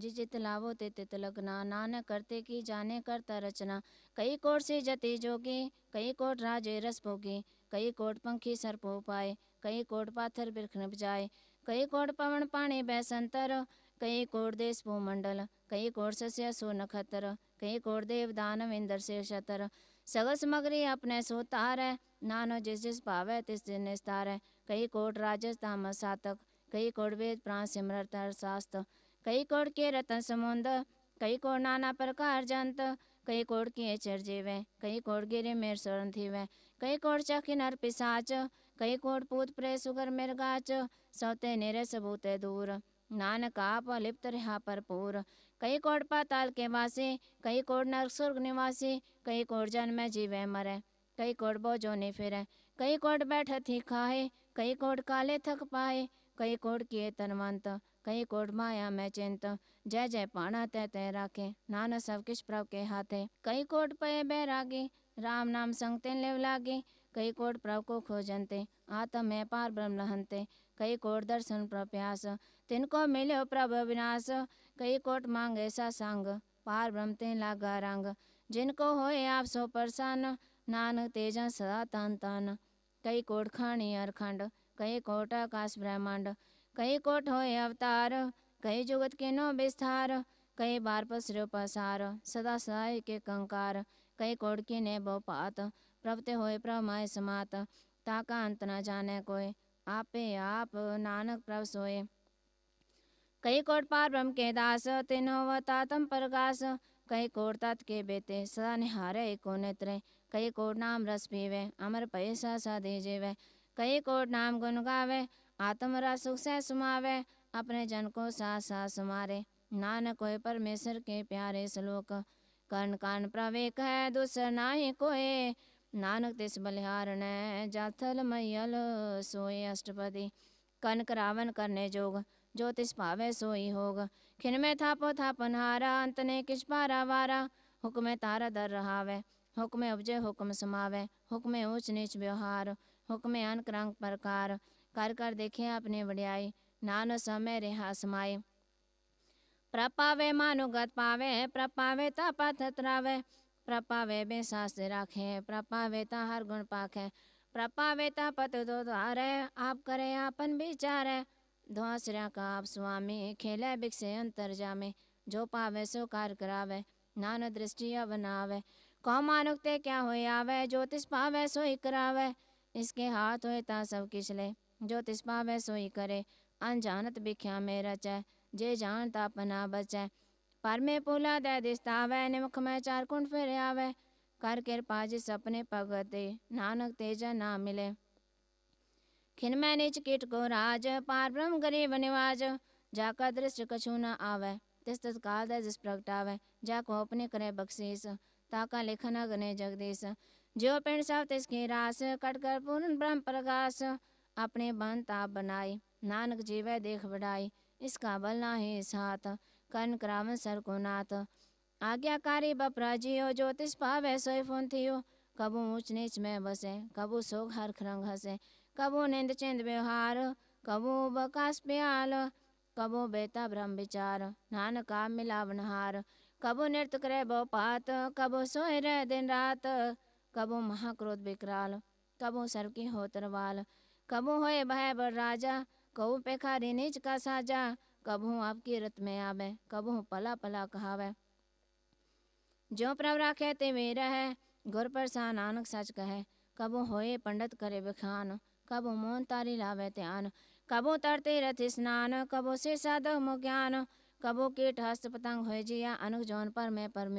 जित लावो ते तित लगना नान करते की जाने करता रचना कई कोट से जति जोगी कई कोट राजे रस भोगी कई कोट पंखी सर पो पाए कई कोट पाथर बिरख नप कई कोट पवन पाणी बैसंतर कई कोट देश भूमंडल कई सस्य सो नखतर कई देव दानव इंद्र से शतर सगल समग्री अपने सो तार है नानो जिस जिस पावे तिस दिन निस्तार है कई कोट राजस्थान सातक कई कोट वेद प्राण सिमर तर शास्त्र कई कोट के रतन समुंद कई कोट नाना प्रकार जंत कई कोट के चर चिरजीवे कई कोट गिरे मेर स्वर्ण थीवे कई कोट चखी नर पिसाच कई कोट पूत प्रे सुगर मेर गाच सौते निरे सबूते दूर नानक आप लिप्त रहा पर पूर कई कोड पाताल के वासी कई कोड नरक स्वर्ग निवासी कई कोड जन्म जीवे मरे कई कोड बोझो ने फिरे कई कोड बैठ थी खाए कई कोड काले थक पाए कई कोड किए तनवंत कई कोट माया में चिंत जय जय पाना तय तय राखे नाना सब किस प्रभ के हाथे कई कोट पे बैरागी राम नाम संगते लेव लागे कई कोट प्रभ को खोजनते आत्म में पार ब्रह्म लहनते कई कोट दर्शन प्रप्यास तिनको मिले प्रभ विनाश कई कोट मांग ऐसा संग पार भ्रमते लागा रंग जिनको होए आप सो प्रसन्न नानक तेजा सदा तन तन कई कोट खाणी अरखंड कई कोट आकाश ब्रह्मांड कई कोट होए अवतार कई जुगत के नो विस्तार कई बार पसरो पसार सदा सदाय के कंकार कई कोट की ने बोपात प्रवते होए प्रमाय समात ताका अंत न जाने कोय आपे आप नानक प्रभ सोए कई कोट पार ब्रह्म के दास तेनो वतातम प्रकाश कई कोट तत् के बेते सदा निहारे को नेत्र कई कोट नाम रस पीवे अमर पैसा सा दे कई कोट नाम गुन गावे रस सुख से सुमावे अपने जन को सा सा सुमारे नान कोई परमेश्वर के प्यारे श्लोक कर्ण कान प्रवेक है दूसर नाही कोये नानक तिस बलिहार ने जाथल मैयल सोए अष्टपति कनक रावण करने जोग ज्योतिष पावे सोई होग खिन में थापो थापन अंत ने किस पारा वारा हुक्म तारा दर रहावे हुक्मे उपजे हुक्म समावे हुक्मे ऊंच नीच व्यवहार हुक्मे अनक रंग प्रकार कर कर देखे अपने बड़ियाई नान समय रेहा समाये प्रपावे मानुगत पावे प्रपावे पथ त्रावे प्रपावे बे सास राखे प्रपावे ता हर गुण पाखे प्रपावे ता पत दो द्वारे आप करे आपन विचारे दूसरा आप स्वामी खेले बिक से अंतर जामे जो पावे सो कार करावे नान दृष्टि कौ मानुकते क्या हो आवे ज्योतिष पावे सोई करावे इसके हाथ होए ता सब किचले ज्योतिष पावे सोई करे अनजानत भिख्या में रच जे जानता पना बचे पर में पुला दे दिस्तावे निमुख में चार कुंड फिर आवे कर कृपा जिस अपने पगते नानक तेजा ना मिले खिन मैं निच किट को राज पार ब्रह्म गरीब निवाज जाका दृश्य कछु न आवे तिस तत्काल दिस प्रगटावे जाको अपने करे बख्शीस ताका लेखन गने जगदीश जो पिंड सब तिसके रास कट कर पूर्ण ब्रह्म प्रकाश अपने बन ताप बनाई नानक जीव देख बढ़ाई इसका बल ना है साथ कर्ण करावन सर को नाथ आज्ञाकारी बपरा जियो ज्योतिष पावे सोई फोन थियो कबू ऊंच नीच में बसे कबू सोग हर खरंग हसे कबो निंद चिंद व्यवहार कबो बकाश प्याल कबो बेता ब्रह्म विचार नान का मिलावन कबो नृत्य करे पात कबो सोए रह दिन रात कबो महाक्रोध विकराल कबो सर की हो तरवाल कबो होए भय बर राजा कबू पेखारी नीच का साजा कबो आपकी रत में आवे कबो पला पला कहावे जो प्रभ राखे ते मेरा है गुर पर सा नानक सच कहे कबो होए पंडित करे बखान कबो मोन तारी लावे त्यान कबो तरते रथ स्नान कबो से साधव मो ज्ञान कबो कीट हस्त पतंग हो जिया अनुग जौन पर मैं पर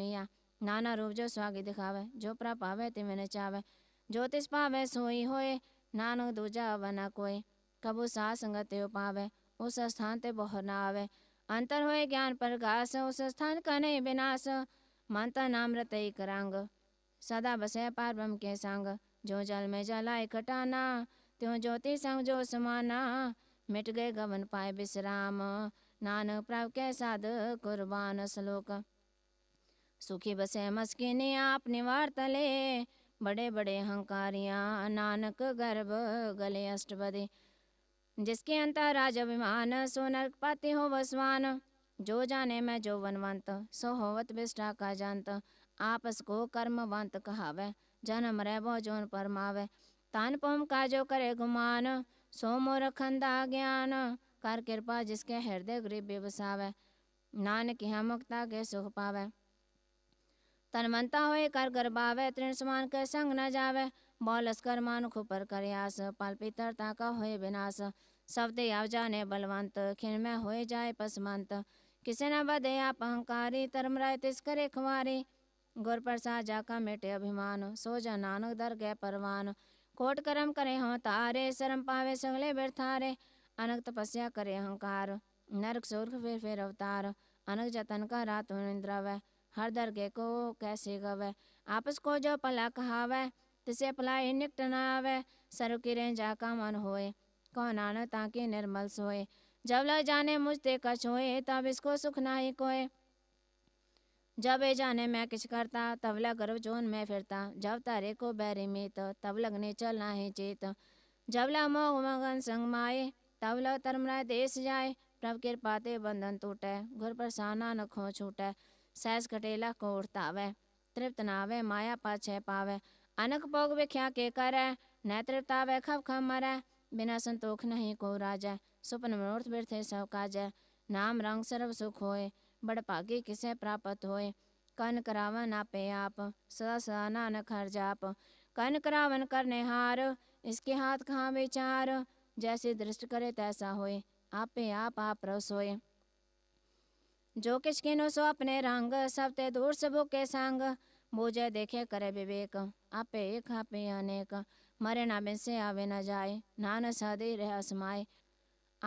नाना रूप जो स्वागी दिखावे जो प्रा पावे तिमे नचावे ज्योतिष पावे सोई होए नानक दूजा वना कोई कबो सा संगत पावे उस स्थान ते बहर ना आवे अंतर होए ज्ञान प्रकाश उस स्थान कने विनाश मानता नाम रतई करांग सदा बसे पार ब्रह्म के सांग जो जल में जलाए खटाना त्यों ज्योति संग जो समाना मिट गए गवन पाए विश्राम नानक प्रभ के साध कुर्बान श्लोक सुखी बसे मस्किनी आप निवार तले बड़े बड़े हंकारिया नानक गर्भ गले अष्टपदे जिसके अंतराज अभिमान सोनर पाते हो वसवान जो जाने मैं जो वनवंत सो होवत बिष्टा का जानत आपस को कर्मवंत कहावे जन्म रह बहु जोन परमावे तान पम काजो करे गुमान सो मो रखंदा ज्ञान कर कृपा जिसके हृदय गरीब बसावे नानक यह मुक्ता के सुख पावे तन मनता होए कर गरबावे तृण समान के संग न जावे बौलस कर मान खुपर कर यास पाल पितर ताका होए विनाश दे आव जाने बलवंत खिन में होए जाए पसमंत किसे न बदे आप अहंकारी तरम राय तिस करे खुआरी गुर प्रसाद जाका मेटे अभिमान सो जा नानक दर गए परवान कोट कर्म करे हो तारे शर्म पावे बिर व्यर्थारे अनक तपस्या करे अहंकार नरक सुर्ख फिर फिर अवतार अनक जतन का रात निंद्रावै हर दर को कैसे गव आपस को जो पला कहावे तिसे पला निकट नावै सरु किरे जा का मन होए कौन आन ताकि निर्मल सोए जब लग जाने मुझते कछ होए तब इसको सुख ना ही कोए जब ए जाने मैं किस करता तबला गर्व जोन में फिरता जब तारे को बैरी मीत तब लगने चलना है चेत जबला मोह मगन संग माए तबला तरमराय देश जाए प्रभ कृपाते बंधन टूटे घुर पर साना नखो छूटे सैस कटेला को उड़तावे तृप्त नावे माया पाछे पावे अनक पोग विख्या के करे न तृप्तावे खब खम मरे बिना संतोख नहीं को राजा स्वप्न मनोरथ व्यर्थ सब काज नाम रंग सर्व सुख होए बड़भागे किसे प्राप्त होए कन करावन आपे आप सदा सदा नानक हर जाप कन करावन कर निहार इसके हाथ खां विचार जैसे दृष्ट करे तैसा होए आपे आप आप रसोए जो किस किनो सो अपने रंग सब ते दूर सबो के संग बोझे देखे करे विवेक आपे एक आपे अनेक मरे ना बिन से आवे न जाए नान सदे रह समाए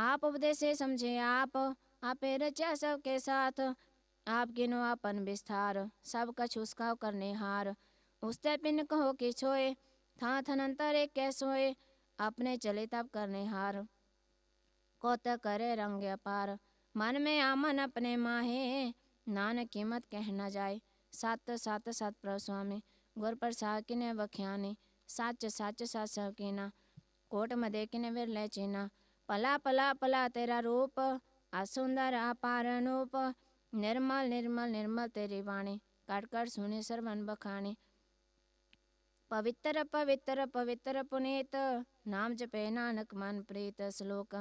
आप उपदेश समझे आप आप रचा सबके साथ आप नो अपन विस्तार सब कछ उसका करने हार उसते पिन कहो कि छोए था थनंतर एक कैसोए अपने चले तब करने हार कोत करे रंग अपार मन में आमन अपने माहे नान कीमत कह न जाए सत सत सत प्रभु स्वामी गुर प्रसाद किने बख्याने सच सच सच सब कीना कोट मदे किने विरले चीना पला पला पला तेरा रूप ਅਸੁੰਦਰ સુંદર ਨਿਰਮਲ ਨਿਰਮਲ ਨਿਰਮਲ ਤੇਰੀ ਬਾਣੀ ਕੜ ਕੜ ਸੁਨੇ સુને સર્વન બખાણે ਪਵਿੱਤਰ ਪਵਿੱਤਰ ਪਵਿੱਤਰ પુનીત ਨਾਮ ਜਪੇ ਨਾਨਕ ਮਨ ਪ੍ਰੀਤ ਸ਼ਲੋਕ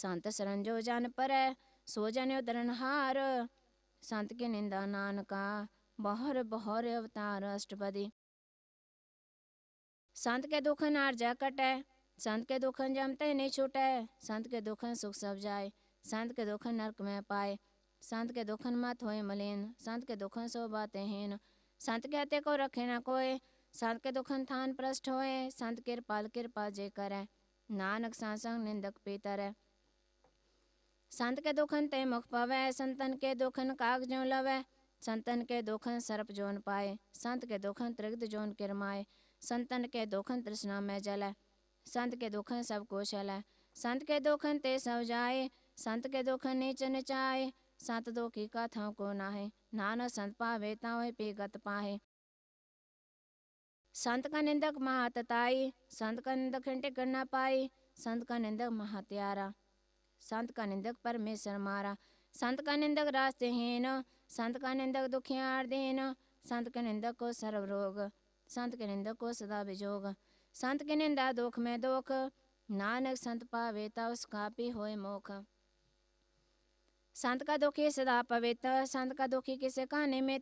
ਸੰਤ ਸਰੰਜੋ ਜਨ ਪਰੈ ਸੋ ਜਨਿਓ ਹਾਰ ਸੰਤ ਕੇ ਨਿੰਦਾ ਨਾਨਕਾ ਬਹਰ ਬਹਰ ਅਵਤਾਰ ਅਸ਼ਟਪਦੀ ਸੰਤ ਕੇ ਦੁਖ ਨਾਰ ਜਾ ਕਟੈ संत के दुखन जमते ही नहीं छूटे संत के दुखन सुख सब जाए संत के दुखन नरक में पाए संत के दुखन मत होए मलिन संत के दुखन सो बातें हीन संत कहते को रखे न कोय संत के दुखन थान पृष्ठ होए संत कृपाल कृपा जे करे नानक सांसंग निंदक पीतर संत के दुखन ते मुख पवे संतन के दुखन काग जो लवे संतन के दुखन सर्प जोन पाए संत के दुखन त्रिग्ध जोन किरमाए संतन के दुखन तृष्णा में जले संत के दुखन सब कुछ हलाए संत के दुखन ते सब जाए संत के दुख नीच न नचाए संत दुखी कथों को ना है नानक संत पावे तावे पे गत पाहे संत का निंदक महातताई संत का निंदक खंटिक न पाई संत का निंदक महात्यारा संत का निंदक परमेश्वर मारा संत का निंदक रास्तेहीन संत का निंदक दुखियार दीन संत का निंदक को सर्व रोग संत के निंदक को सदा विजोग संत के निंदा दुख में दुख नानक संत पावे ता उसका भी होए मोख संत का दुखी सदा पवित संत का दुखी किसे कहने में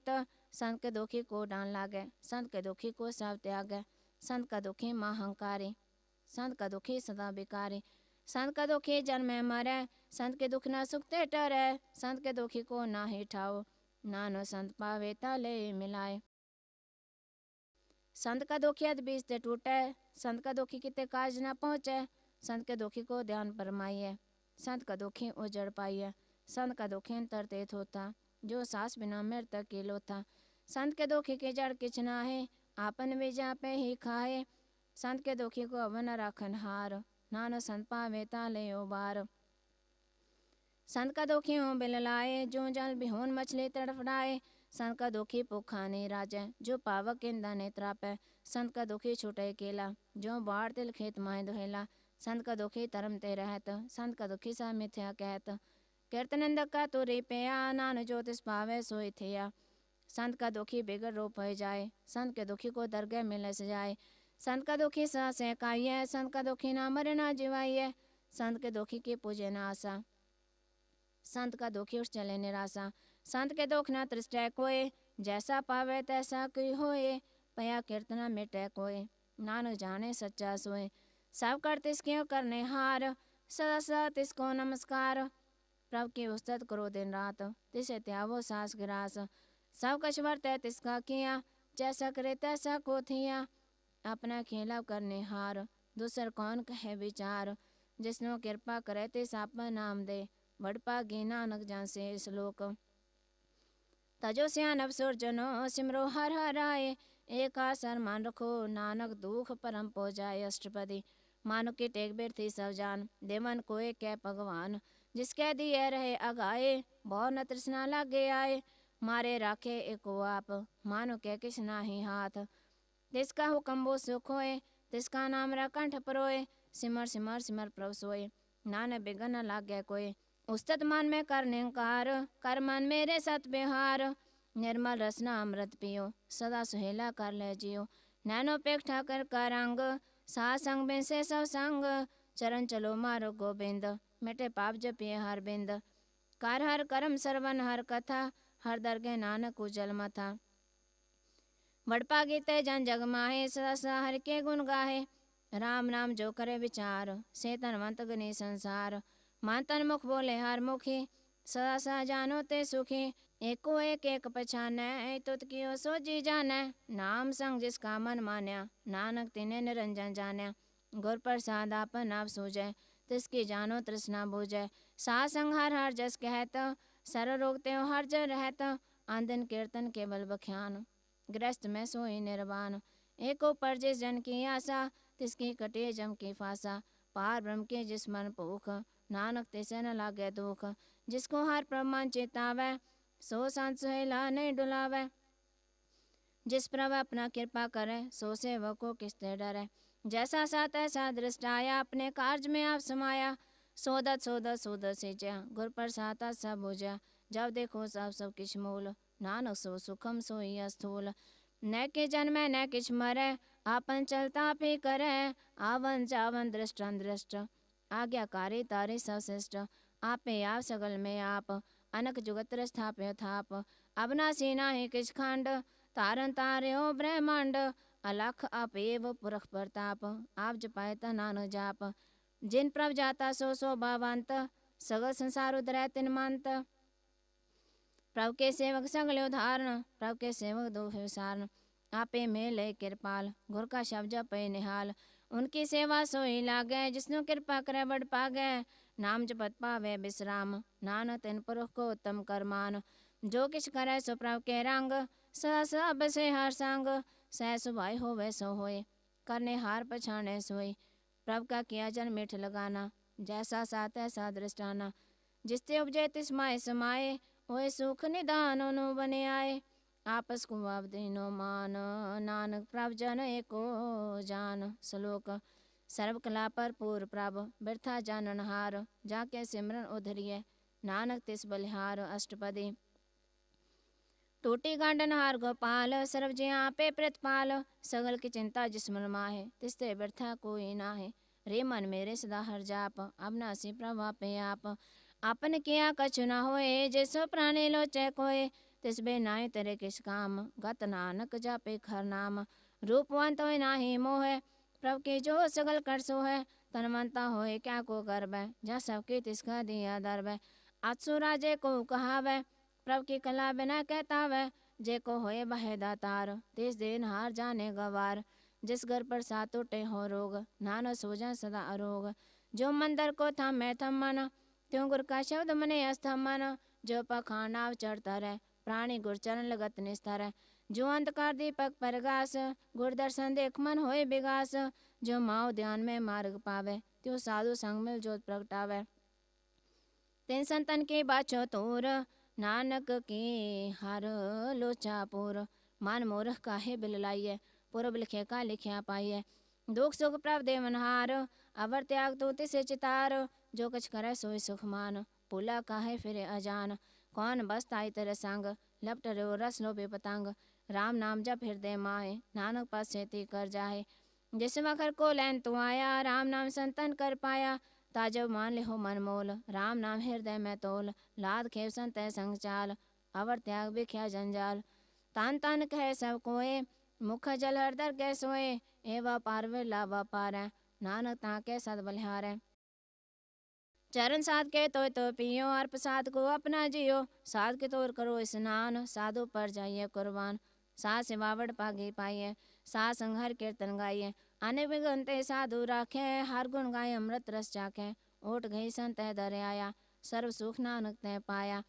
संत के दुखी को डान लागे संत के दुखी को सब त्याग संत का दुखी महंकारी संत का दुखी सदा बिकारी संत का दुखी जन्म मरे संत के दुख ना सुखते टर संत के दुखी को ना ही ठाओ नानो संत पावे ले मिलाए संत का दुखी अद बीज ते टूटे संत का दुखी कितने काज न पहुँचे संत के दुखी को ध्यान परमाइए संत का दुखी उजड़ पाइए संत का दुखी तेत होता जो सास बिना मेर तक केलो था संत के दुखी के जड़ किच ना है आपन बीजा पे ही खाए संत के दुखी को अवन राखन हार नान संत पावे ताले बार संत का दुखी हो बिल लाए जो जल बिहोन मछली तड़फड़ाए संत का दुखी पुखाने राजय जो पावक इंदा नेत्राप संत का दुखी छुटे केला जो बाढ़ तिल खेत माए दुहेला संत का दुखी तरम ते रहत संत का दुखी सा मिथ्या कहत कीर्तनंद का तुरे पया नान ज्योतिष पावे सोई थे संत का दुखी बिगड़ रूप हो जाए संत के दुखी को दरगे मिल लस जाए संत का दुखी सा सहकाइय संत का दुखी ना मरे ना जिवाइय संत के दुखी की पूजे ना आसा संत का दुखी उठ चले निराशा संत के दुख न त्रिष्टय कोय जैसा पावे तैसा की होए पया कीर्तना मिटे कोय नानु जाने सच्चा सोए सब कर तिसक्यों करने हार सदा सदा तिसको नमस्कार प्रभु की उस्तत करो दिन रात तिसे त्यावो सास गिरास सब कछ तै तिसका किया जैसा करे तैसा को थिया अपना खेला करने हार दूसर कौन कहे विचार जिसनों कृपा करे तिस आप नाम दे बड़पा गे नानक जान से श्लोक सुर जनो सिमरो हर हराए एका सम्मान रखो नानक दुख परम पो जाए अष्टपति मानु की टेक बेर थी सब जान देवन कोय कै भगवान जिसके दिए रहे अगाए बहु न तृष्णा लागे आए मारे राखे एक आप मानो के किसना ही हाथ जिसका हुक्म वो सुख होए तिसका नाम कंठ परोए सिमर सिमर सिमर प्रभ सोए नान बिघन लागे कोय उस्तत मन में कर निंकार कर मन मेरे सत बिहार निर्मल रसना अमृत पियो सदा सुहेला कर ले जियो नैनोपेक्षा कर सा संग बिन से सब संग चरण चलो मारो गोबिंद मेटे पाप जपिए हर बिंद कर हर करम सरवन हर कथा हर दर्गे नानक उजल मथा बड़पा गीते जन जग माहे सदा सदा हर के गुण गाहे राम नाम जो करे विचार से धनवंत गनी संसार मातन मुख बोले हर मुखी सदा जानो ते सुखी एको एक एक पछान तुत कियो सो जान नाम संग जिसका मन मान्या नानक तिने निरंजन जान्या गुर प्रसाद अपन आप सूझे तिसकी जानो तृष्णा बूझे सा संग हर हर जस कहत सर रोग ते हर जन रहत आंदन कीर्तन केवल बख्यान गृहस्थ में सोई निर्वाण एको पर जिस जन की आशा तिसकी कटे जम की फासा पार ब्रह्म के जिस मन पूख नानक तिसे न लागे दुख जिसको हर प्रमाण चेतावे सो संत सुहेला नहीं डुलावे जिस प्रभ अपना कृपा करे सो सेवको किसते डरे जैसा सा तैसा दृष्ट आया अपने कार्य में आप समाया सोदत सोदत सोदत सिंचा गुर प्रसाद सब बुझा जब देखो सब सब किश मूल नानक सो सुखम सोई स्थूल न के जन्म न किछ मरे आपन चलता भी करे आवन जावन दृष्ट अदृष्ट आज्ञाकारी तारे सवश्रेष्ठ आप में आप सगल में आप अनक जुगत्र स्थाप्य थाप सीना अवनासी किस खंड तारन तारे ओ ब्रह्मांड अलख आप एव पुरख प्रताप आप जपाय नान जाप जिन प्रभ जाता सो सो भावांत सगल संसार उदरय तिन मंत प्रभ के सेवक संग लो धारण प्रभु के सेवक दो सारण आपे में ले कृपाल गुर का शब्द जपे निहाल उनकी सेवा सोई लागे जिसनु कृपा करे बड़ पागे नाम जपत पावे विश्राम नान तिन पुरुख को उत्तम करमान जो किस करे सो के रंग स सब से हर संग सह हो होवे सो होए करने हार पछाणे सोए प्रभ का किया जन मिठ लगाना जैसा सा तैसा दृष्टाना जिसते उपजे तिस माए समाए होए सुख निदान बने आए आपस कुमाव तीनो मान नानक प्रभ जन एको जान श्लोक सर्व कला पर पूर्व प्रभ व्यर्था जाननहार जाके सिमरन उधरिय नानक तिस बलिहार अष्टपदी टूटी गांडनहार गोपाल सर्व जे आपे प्रतपाल सगल की चिंता जिसमन माहे तिस्ते व्यर्था कोई नाहे रे मन मेरे सदा हर जाप अब नासी प्रभा पे आप अपन किया कछु न होए जैसो प्राणी लोचे कोए तिसबे नाय तेरे किस काम गत नानक जापे खर नाम रूपवंत ना ही मोह प्रभ की जो सगल कर सो है तनमनता हो क्या को बै जा सबके तिसका दिया दर बै आसु राजे को कहा वह प्रभ की कला बिना कहता वह जे को हो बहे दातार तिस दिन हार जाने गवार जिस घर पर सात उठे हो रोग नानो सोजा सदा अरोग जो मंदिर को था मैं थम मन त्यों गुर का शब्द मने अस्थम मन जो पखाना चढ़ता रहे प्राणी गुर चरण लगत निस्तर जो अंधकार दीपक परगास गुरदर्शन देख मन होए बिगास जो माओ ध्यान में मार्ग पावे त्यो साधु संग मिल जोत प्रगटावे तेन संतन के बाछो तोर नानक के हर लोचापुर मन मोरह काहे बिल लाइए पूर्व लिखे का लिखिया पाइए दुख सुख प्रभ देवनहार अवर त्याग तो तिसे चितार जो कुछ करे सोई सुख मान पुला काहे फिरे अजान कौन बस ताई तेरे संग लपट रो रस लो बेपतंग राम नाम जप हृदय माए नानक पास सेती कर जाए जिस मखर को लैन तू आया राम नाम संतन कर पाया ताजब मान ले हो मनमोल राम नाम हृदय में तोल लाद खेव संत संग चाल अवर त्याग बिख्या जंजाल तान तान कह सब कोए मुख जल हर दर के सोए एवा पारवे लावा पार नानक ताके सद बलिहार चरण साध के तो तो पियो और प्रसाद को अपना जियो साध के तोर करो स्नान साधु पर जाइए कुर्बान सा सेवावड़ पागे पाइए सा संघर कीर्तन गाइए आने बिगनते साधु राखे हर गुण गाये अमृत रस जाके ओट गई संत दर आया सर्व सुख नानक ते पाया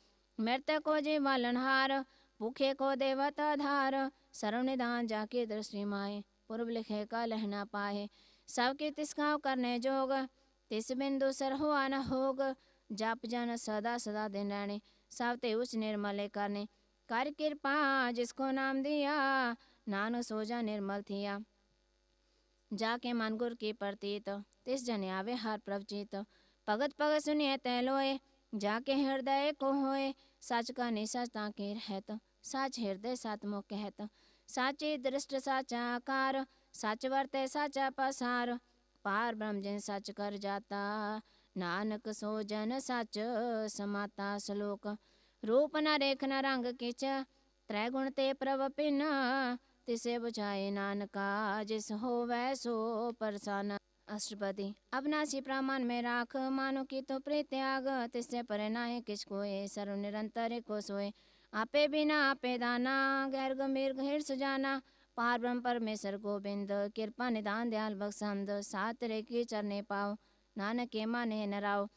मृत को जी वालनहार भूखे को देवत धार सर्व निदान जाके दृष्टि माए पूर्व लिखे का लहना पाए सबके तिस्काव करने जोग तिस बिंदु सर हो सरहुआन होग जप जन सदा सदा दिन रहने सब ते उस निर्मले करने कर कृपा जिसको नाम दिया नान सोजा निर्मल थिया जाके मन गुर की प्रतीत तिस जन आवे हर प्रवचित भगत भगत सुनिए तय लोए जाके हृदय को होए सच का नि निसच ताके रहत सच हृदय सत मुख कहत साची दृष्ट साचा आकार सच वर्ते साचा पसार पार ब्रह्म जन सच कर जाता नानक सो जन सच समाता श्लोक रूप न रेख न रंग किच त्रै गुण ते प्रभ भिन्न तिसे बुझाए नानका जिस हो वै सो परसान अष्टपति अपना सी प्रमाण में राख मानो की तो प्रे त्याग तिससे पर नाहे किसको सर्व निरंतर को सोए आपे बिना आपे दाना गैर गंभीर घेर सुजाना पार ब्रह्म परमेश्वर गोविंद कृपा निदान दयाल बख्संद सात की चरने पाओ नानक के माने न राव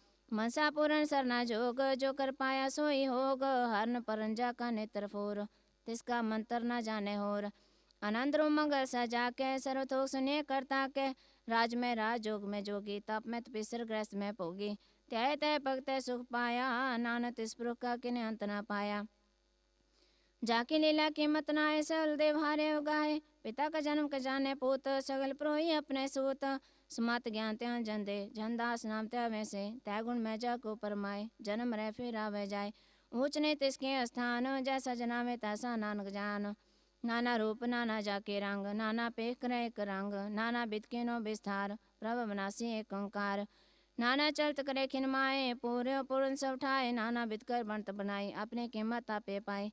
मनसा पूरण सरना जोग जो कर पाया सोई होग हरण परंजा का नेत्र फोर तिसका मंत्र न जाने होर आनंद मंगल सजा के सर्वथोक सुनिए करता के राज में राज जोग में जोगी तप में तपिसर ग्रस्त में पोगी तय तय भगत सुख पाया नानक तिस का किन अंत न पाया जाके लीला मत नाये है देव देवारे उगाए पिता का जन्म के जाने पोत सगल प्रोही अपने सूत सुमत ज्ञान त्या जन दे जनदास नाम त्या वैसे तय गुण मैं जा को परमाए जन्म रह फिर आवे जाए ऊँच ने तिसके स्थान जैसा जनावे तैसा नानक जान नाना रूप नाना जाके रंग नाना पेख एक रंग नाना बितके नो विस्तार प्रभ बनासी एक ओंकार नाना चलत करे खिनमाए पूरे पूर्ण सब ठाए नाना बितकर बंत बनाए अपने कीमत आपे पाए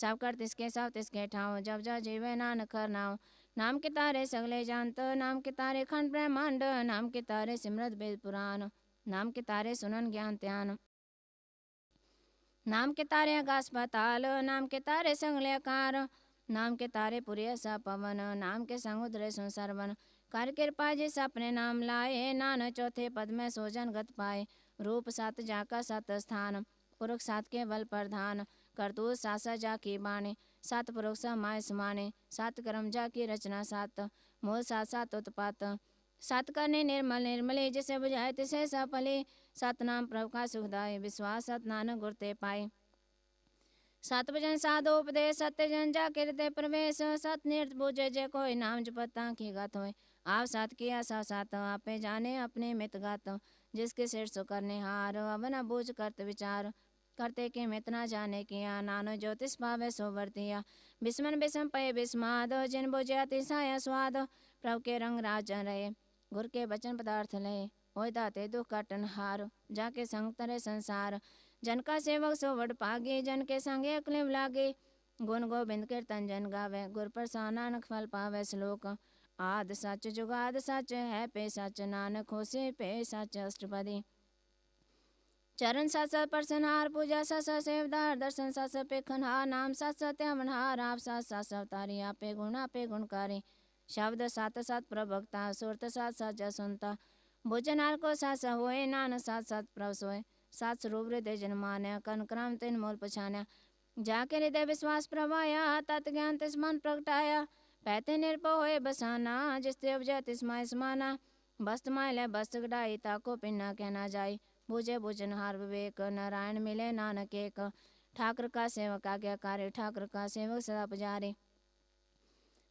सब कर तिसके सब तिसके ठाव जब जा जीवे नान कर नाव नाम के तारे सगले जानत नाम के तारे खंड ब्रह्मांड नाम के तारे सिमरत वेद पुराण नाम के तारे सुनन ज्ञान त्यान नाम के तारे आकाश पाताल नाम के तारे संगले आकार नाम के तारे पुरे स पवन नाम के समुद्र संसार वन कर कृपा जी अपने नाम लाए नान चौथे पद में सोजन गत पाए रूप सत जाका सत स्थान पुरुष सत के बल प्रधान करतूत सासा जा के बाने सात परोक्षा माय समाने सात कर्म जा के रचना सात मोह सात सात उत्पात सात करने निर्मल निर्मले जिसे बुझाए तिसे सफले सात नाम प्रभु का सुखदाय विश्वास सत नानक गुरते पाए सत भजन उपदेश सत्य जन जा किरते प्रवेश सत निर्त बुझे जे कोई नाम जपता की गत होए आप सात किया सा सात आपे जाने अपने मित गात जिसके सिर सुकर निहार हार अब न बूझ करत विचार करते कि मितना जाने किया नानो ज्योतिष पावे सोवरतिया बिस्मन बिस्म पय बिस्मादो जिन बुझे साया स्वादो प्रभु के रंग राजन रहे गुर के बचन पदार्थ लय ओय दाते दुख कटन हार जाके संग तरे संसार जन का सेवक सोवड़ पागे जन के संगे अकलिव लागे गुण गोविंद कीर्तन जन गावे गुर प्रसान नानक फल पावे श्लोक आद सच जुगाद सच है पे सच नानक होसे पे सच अष्टपदी चरण सात सात पर संहार पूजा सात सात सेवदार दर्शन सात सात पे खनहार नाम सात सात अमनहार आप सात सात सवतारी आपे गुण आपे गुणकारी शब्द सात सात प्रभक्ता सुरत सात सात जसुनता भोजनार को सात सा होए नान सात सात प्रभ सोए सात स्वरूप हृदय कन क्रम तिन मूल पछान्या जाके हृदय विश्वास प्रवाया तत् ज्ञान तिस मन प्रगटाया पैते निरपो होए बसाना जिस जिसते उपजा तिस्मा स्माना बस्त माय बस्त गडाई ताको पिन्ना कहना जाई भुजे हार विवेक नारायण मिले नानक एक ठाकर का सेवक आज्ञाकारी ठाकुर का सेवक सदा पुजारी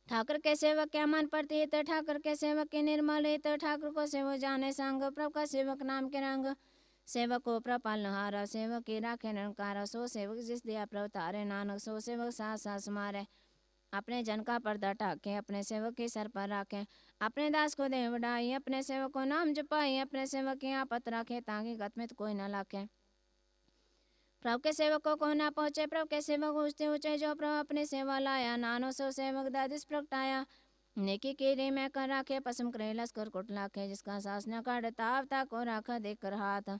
ठाकुर के सेवक के मन प्रतीत ठाकुर के सेवक के निर्मल हित ठाकुर को सेवक जाने संग प्रभु का सेवक नाम के रंग सेवक को प्रपाल हारा सेवक की राखे नंकारा सो सेवक जिस दिया प्रवतारे नानक सो सेवक सास सास मारे अपने जन का पर्दा ढाके अपने सेवक के सर पर रखे अपने दास को देव डाई अपने सेवक को नाम जपाई अपने सेवक यहाँ आपत रखे ताकि गत में कोई न लाखे प्रभु के सेवक को को ना पहुंचे प्रभु के सेवक ऊँचते ऊँचे जो प्रभु अपने सेवा लाया नानो सो सेवक दादिस प्रगटाया नेकी की रे मैं कर राखे पसम करे लस्कर कुट लाखे जिसका सास न काट तावता को राखा देख कर हाथ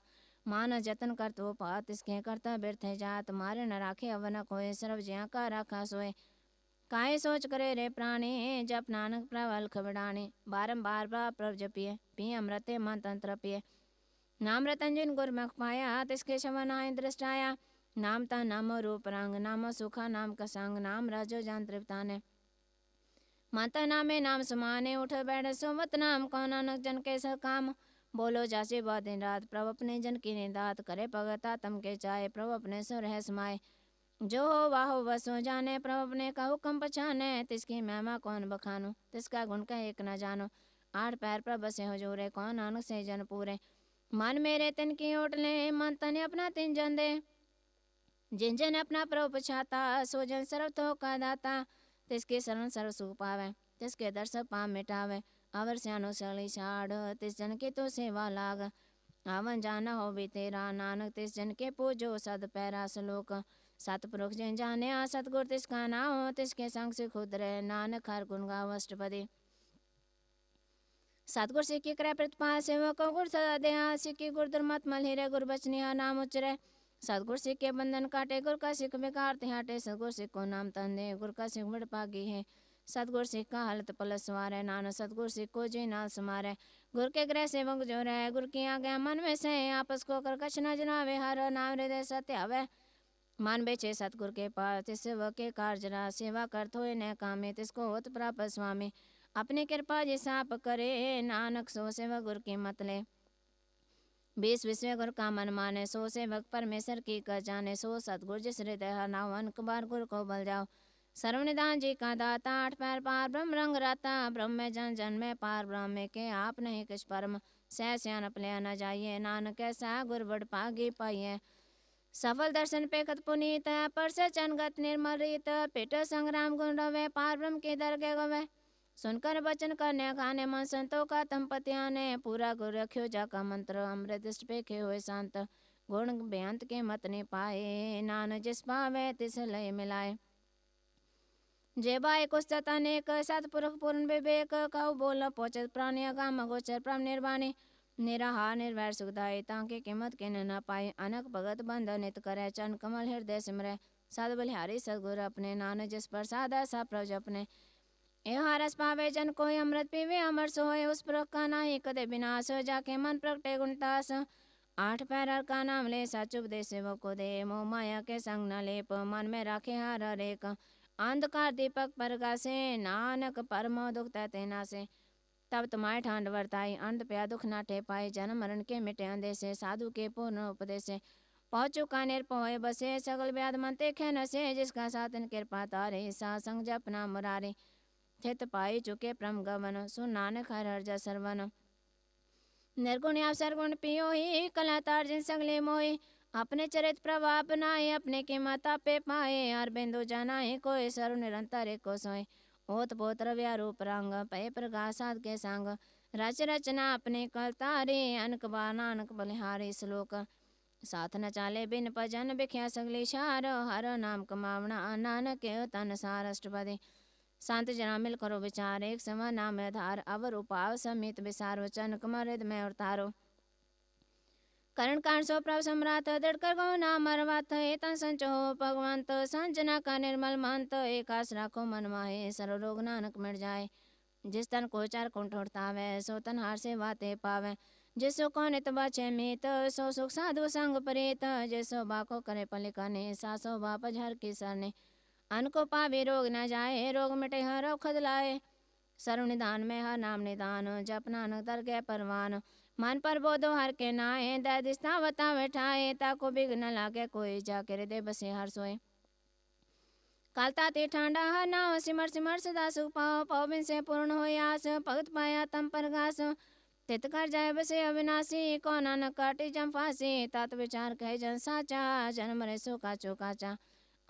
मान जतन कर तो पात इसके करता व्यर्थ जात मारे न राखे अवन कोय सर्व ज्या का राखा सोए काय सोच करे रे प्राणी जप नानक प्रबल खबडाणी बारंबार प्रभ जपिए पी अमृत मन तंत्र पिए नाम रतन जिन गुर पाया तिसके शवन आय दृष्टाया नाम ता नाम रूप रंग नाम सुखा नाम कसंग नाम राजो जान तृप्ता ने माता नामे नाम समाने उठ बैठ सुमत नाम को नानक जन के सब काम बोलो जासे बा दिन रात प्रभु अपने जन की निदात करे भगता तम के चाहे प्रभु अपने सो रह समाये जो वाह वसु जाने प्रभु अपने का हुक्म पछाने तिसकी महिमा कौन बखानो तिसका गुण कह एक न जानो आठ पैर प्रभ से हजूरे कौन नानक से जन पूरे मन मेरे तिन की ओट ले मन तने अपना तिन जन दे जिन जन अपना प्रभु पछाता सो जन सर्व तो का दाता तिसके शरण सर्व सुख पावे तिसके दर्श पा मिटावे अवर से सली छाड़ तिस जन के तो सेवा लाग आवन जाना हो भी तेरा नानक तिस जन के पूजो सद पैरा श्लोक सतपुरुष जिन जाने सतगुर तिसका ना हो तिसके संग से खुद उतरे नानक हर गुण गाव अष्टपदी सतगुर सिख सिक्की क्रय प्रतिपाल सेवकों गुर सदा दया की गुर दुर्मत मल हीरे गुर बचनिया नाम उचरे सतगुर सिख के बंधन काटे गुर का सिख बेकार त्याटे सतगुर सिख को नाम तन दे गुर का सिख बड़ पागी है सतगुर सिख का हलत पलस वारे नान सतगुर सिख को जी नाल समारे गुर के ग्रह सेवक जो रहे गुर की आज्ञा मन में से आपस को कर कछ न जनावे हर नाम हृदय सत्यावे मान बेचे सतगुर के पास सेव के कारजना सेवा कर थो न कामे तिसको होत प्राप्त स्वामी अपने कृपा जी साप करे नानक सो सेवा गुर की मतले बीस विश्व गुर का मन माने सो सेवक परमेश्वर की कर जाने सो सतगुर जिस हृदय हनाओ अनक बार गुर को बल जाओ सर्वनिदान जी का दाता आठ पैर पार ब्रह्म रंग राता ब्रह्म जन जन में पार ब्रह्म के आप नहीं किस परम सह सियान अपने न जाइए नानक सह गुर बड़ पागी पाइए सफल दर्शन पे खत पुनीत पर से चनगत निर्मलित पेट संग्राम गुण रवे पार ब्रह्म के के गवे सुनकर वचन करने खाने मन संतो का तमपतिया ने पूरा गुरु रखियो जाका मंत्र अमृत पे खे हुए शांत गुण बेअंत के मत ने पाए नान जिस पावे तिस लय मिलाए जेबा एक अनेक सत पुरख पूर्ण विवेक कहु बोल पोचत प्राणी अगाम गोचर प्रम निर्वाणी निराहार निर्वैर सुखदाय ताके किमत के न पाए अनक भगत बंध नित करे चन कमल हृदय सिमरे सद बलिहारी सदगुर अपने नान जिस पर सादा सा प्रभ अपने यहाँ रस पावे जन कोई अमृत पीवे अमर सोए उस प्रख का ना ही कदे विनाश हो जाके मन प्रगटे गुणतास आठ पैर का नाम ले सच दे को दे मोह माया के संग न लेप मन में राखे हर रेक अंधकार दीपक पर गे नानक परमो दुख तेना से तब तुम्हारे ठांड वर्ताई अंत प्या दुख ना ठे पाए जन्म मरण के मिटे अंधे से साधु के पूर्ण उपदेश पहुँचु का पोए बसे सगल व्याध मनते खे नसे जिसका सातन कृपा तारे सा संग जपना मुरारे थित पाई चुके प्रम गवन सुन नानक हर हर जसरवन निर्गुण आप सरगुण पियो ही कला तार जिन सगले मोहे अपने चरित प्रभाव अपनाए अपने के माता पे पाए और बिंदु जनाए कोई सरु निरंतर को सोए होत पोत्र रूप रंग पय प्रकाशात के संग रच रचना अपने तारे अनक बा नानक बलिहारे श्लोक साथ न चाले बिन भजन बिख्या सगले शार हर नाम कमावना नानक तन सार अष्टपदे संत जना मिल करो विचार एक समय नाम आधार अवर उपाव समित विसार चन कमर में उतारो सो स्वप्राव सम्राट दडकर गौ ना मरवात एता संच हो भगवंत संजना का निर्मल एक आस राखो मन माहे सर्व रोग नानक मिट जाए जिस तन को चार कुंठ उड़तावे सो तन हार से वाते पावे जिसो को नित बाछे मीत सो सुख साधु संग प्रीत जिसो बाको करे पलिकने सासो बाप झर की सरने अन को पावे रोग न जाए रोग मिटे हर औखद लाए सर्व निदान में हर नाम निदान जप नानक दर गए परवान मन पर बोधो हर के नाए दिस्ता वता बैठाए ताको बिघ्न लागे कोई जाकर दे बसे हर सोए कालता ते ठंडा हर ना सिमर सिमर सदा सुख पाओ पाओ बिन से पूर्ण हो यास भगत पाया तम पर घास तित कर जाए बसे अविनाशी को नानक काटी जम फांसी तात विचार कह जन साचा जन्म रे सुखा चुकाचा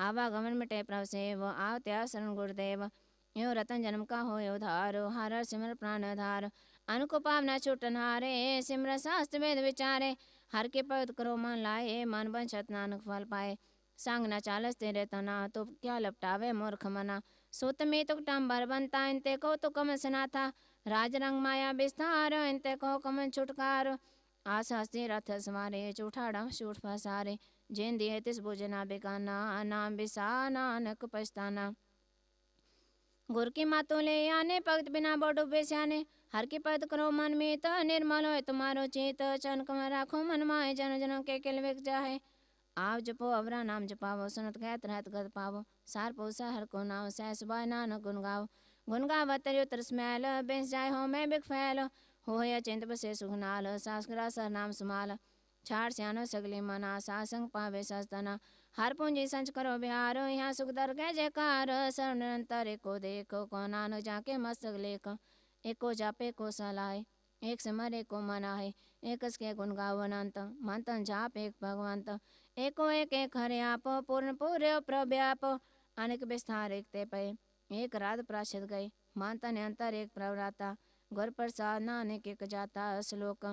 आवागमन मिटे प्रभ से वो आव त्या शरण गुरुदेव यो रतन जन्म का हो यो धारो हर सिमर प्राण धार अनुकोपावना हारे सिमर शास्त्र वेद विचारे हर के पवित करो मन लाए मन बन छत नानक फल पाए संग न चालस तेरे तना तो क्या लपटावे मूर्ख मना सुत में तो टम्बर बनता इनते को तो कम सना था राज रंग माया विस्तार इनते को कम छुटकार आस हस्ती रथ सवारे डम शूट फसारे जिन दिए तिस बुझना बेगाना नाम बिसा नानक पछताना गुर की मातों ले आने पगत बिना बोडो बेस्याने हर के पद करो मन तो निर्मल हो तुम्हारो चीत चन कम राखो मन माए जन जन के किल विक जाए आव जपो अवरा नाम जपावो सुनत गैत रहत गत पावो सार पोसा हर को नाव सह सुबह नान गुन गाओ गुन गावत यो तरस स्मैल बेस जाय हो मैं बिक फैल हो या चिंत बसे नाल सास करा सर नाम सुमाल छाड़ सियानो सगले मना सासंग पावे सस्तना हर पूंजी संच करो बिहार यहाँ सुख दर के जयकार सर निरंतर को देखो को नानो जाके मस्तक लेख एक को जापे को सलाए एक समरे को मनाए एक के गुण गावनांत मंतन जाप एक भगवंत एको एक एक हरे आप पूर्ण पूरे प्रव्याप अनेक विस्तार एक ते पे एक रात प्राशित गए मानतन अंतर एक प्रवराता गुर प्रसाद साधना अनेक एक जाता श्लोक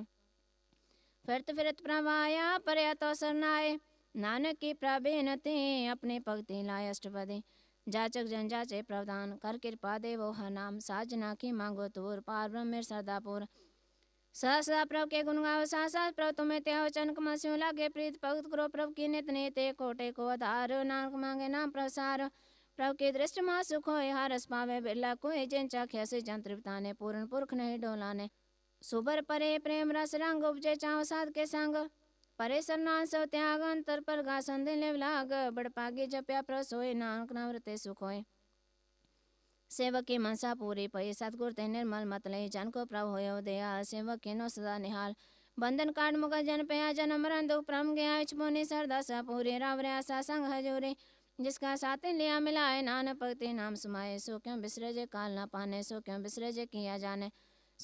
फिरत फिरत प्रवाया पर्यत सरनाए नानक की प्रवीणती अपने भक्ति लाए अष्टपदी जाचक जन जाचे प्रावधान कर कृपा देवो हर नाम साजना की मांगो तूर पार ब्रह्मेर सरदापुर सहसा प्रभ के गुण गाओ सहसा प्रभ तुम्हें त्याहो चनक मस्यु लागे प्रीत भगत करो प्रभ की नित नित कोटे को आधार नानक मांगे नाम प्रसार प्रभ के दृष्ट माँ सुख हो हरस पावे बिरला कोई जिन चाखे से जन पूर्ण पुरख नहीं डोलाने सुबर परे प्रेम रस रंग उपजे चाव साध के संग परे सरनाल सव त्याग अंतर पर गा संधि लेव लाग बड़ पागे जप्या प्रस होए नानक नावृते सुख होए सेवक की मनसा पूरी पय सतगुर ते निर्मल मत ले जन को प्रभ होयो दया सेवक के नो सदा निहाल बंधन काट मुग जन पया जन मरण दुख प्रम गया इच सरदा सरदास पूरे राव रे आसा संग हजूरे जिसका साथ लिया मिलाए नान भक्ति नाम सुमाए सो क्यों बिसरे जे काल ना पाने सो क्यों बिसरे जे किया जाने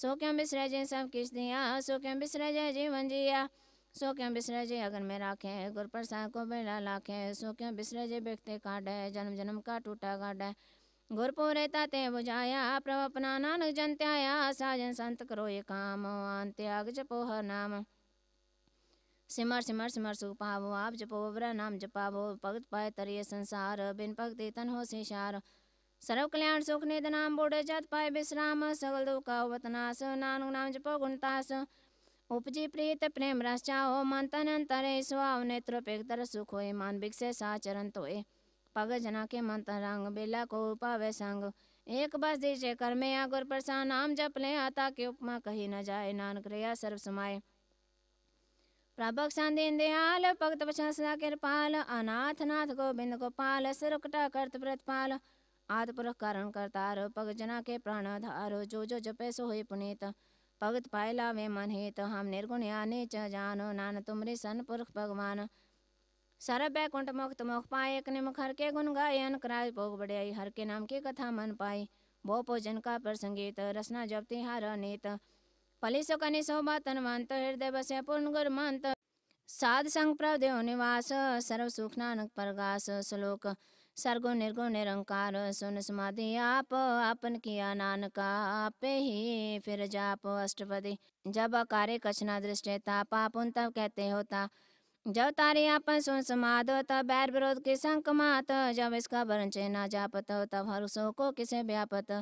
सो क्यों बिसरे जे सब किस दिया सो क्यों बिसरे जे जीवन जिया जी सो क्यों बिसरे जे अगर में राखे गुर प्रसाद को बेला लाखे सो क्यों बिसरे जे व्यक्ति काटे जन्म जन्म का टूटा है गुरपुरे ताते बुझाया प्रभ अपना नानक जन त्याया साजन संत करो ये काम अंत्याग जपो हर नाम सिमर सिमर सिमर सुख पावो आप जपो वर नाम जपावो भगत पाए तरिय संसार बिन भक्ति तन हो शिशार सर्व कल्याण सुख निध नाम बूढ़ जत पाए विश्राम सगल दुख का उतनास नानक नाम जपो गुणतास उपजी प्रीत प्रेम रस चाहो मंतन अंतरे स्वाव नेत्र पेक्तर सुख हो होए मानबिक सा चरण तोए पग जना के मंतन रंग बेला को पावे संग एक बस दीजे कर में आगुर प्रसा नाम जप ले आता के उपमा कही न जाए नान क्रिया सर्व समाये प्रभक संदीन दयाल भगत प्रशंसा कृपाल अनाथ नाथ गोविंद गोपाल सिरकटा कर्त प्रतपाल आदि पुरुष कारण करतार पग जना के प्राण धारो जो जो जपे सो सोहे पुनीत भगत पायला वे मन हे तो हम निर्गुण आने च जानो नान तुमरे सन पुरख भगवान सर्व बैकुंठ मुक्त मोख पाए एक निम हर के गुण गायन कराय भोग बढ़ियाई हर के नाम की कथा मन पाई भो भोजन का पर संगीत रसना जपती तिहार नीत पलिसो कनि शोभा मानत हृदय बसे पूर्ण गुर मानत साध संग प्रदेव निवास सर्व सुख नानक प्रगास श्लोक सरगुण निर्गो निरंकार सुन समाधि आप आपन किया नानका आपे ही फिर जाप अष्टपदी जब कार्य कछना दृष्टि तापा पुन तब कहते होता जब तारे आपन सुन समाध तब बैर विरोध के संक मात जब इसका वरण चेना जापत तब हर सो को किसे व्यापत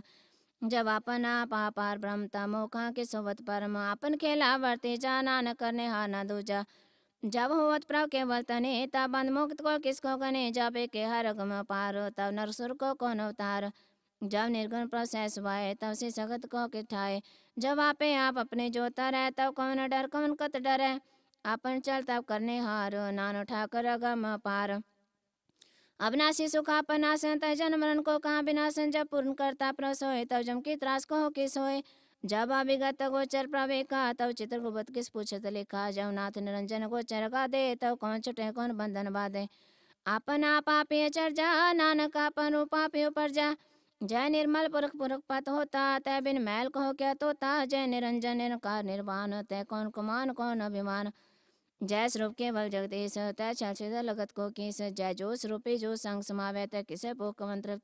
जब अपन आप आपार ब्रह्म तमोखा के सोवत परम आपन खेला वर्ती जा नान करने हा न दूजा जब होवत प्रव के वर्तने तब बंद मुक्त को किसको कने जब एक हर गम पार तब नरसुर को कौन अवतार जब निर्गुण प्रोसेस वाए तब से सगत को किठाए जब आपे आप अपने जोता रहे तब कौन डर कौन कत डर है अपन चल तब करने हारो उठा ठाकर गम पार अविनाशी सुखापनासन आसन जन मरण को कहाँ विनाशन जब पूर्ण करता प्रसोय तब जम की त्रास को किस होए जब अभिगत गोचर का तब चित्र गुप्त किस पूछत लिखा जब नाथ निरंजन गोचर का दे तब कौन छुटे कौन बंधन बाधे अपना पापी चर जा नानक अपन पापी ऊपर जा जय निर्मल पुरख पुरख पत होता तय बिन मैल कहो क्या तोता जय निरंजन निरकार निर्वाण तय कौन कुमान कौन अभिमान जय स्वरूप बल जगदीश तय छिद लगत को किस जय जो स्वरूपी जो संग समावे तय किसे भूख मंत्र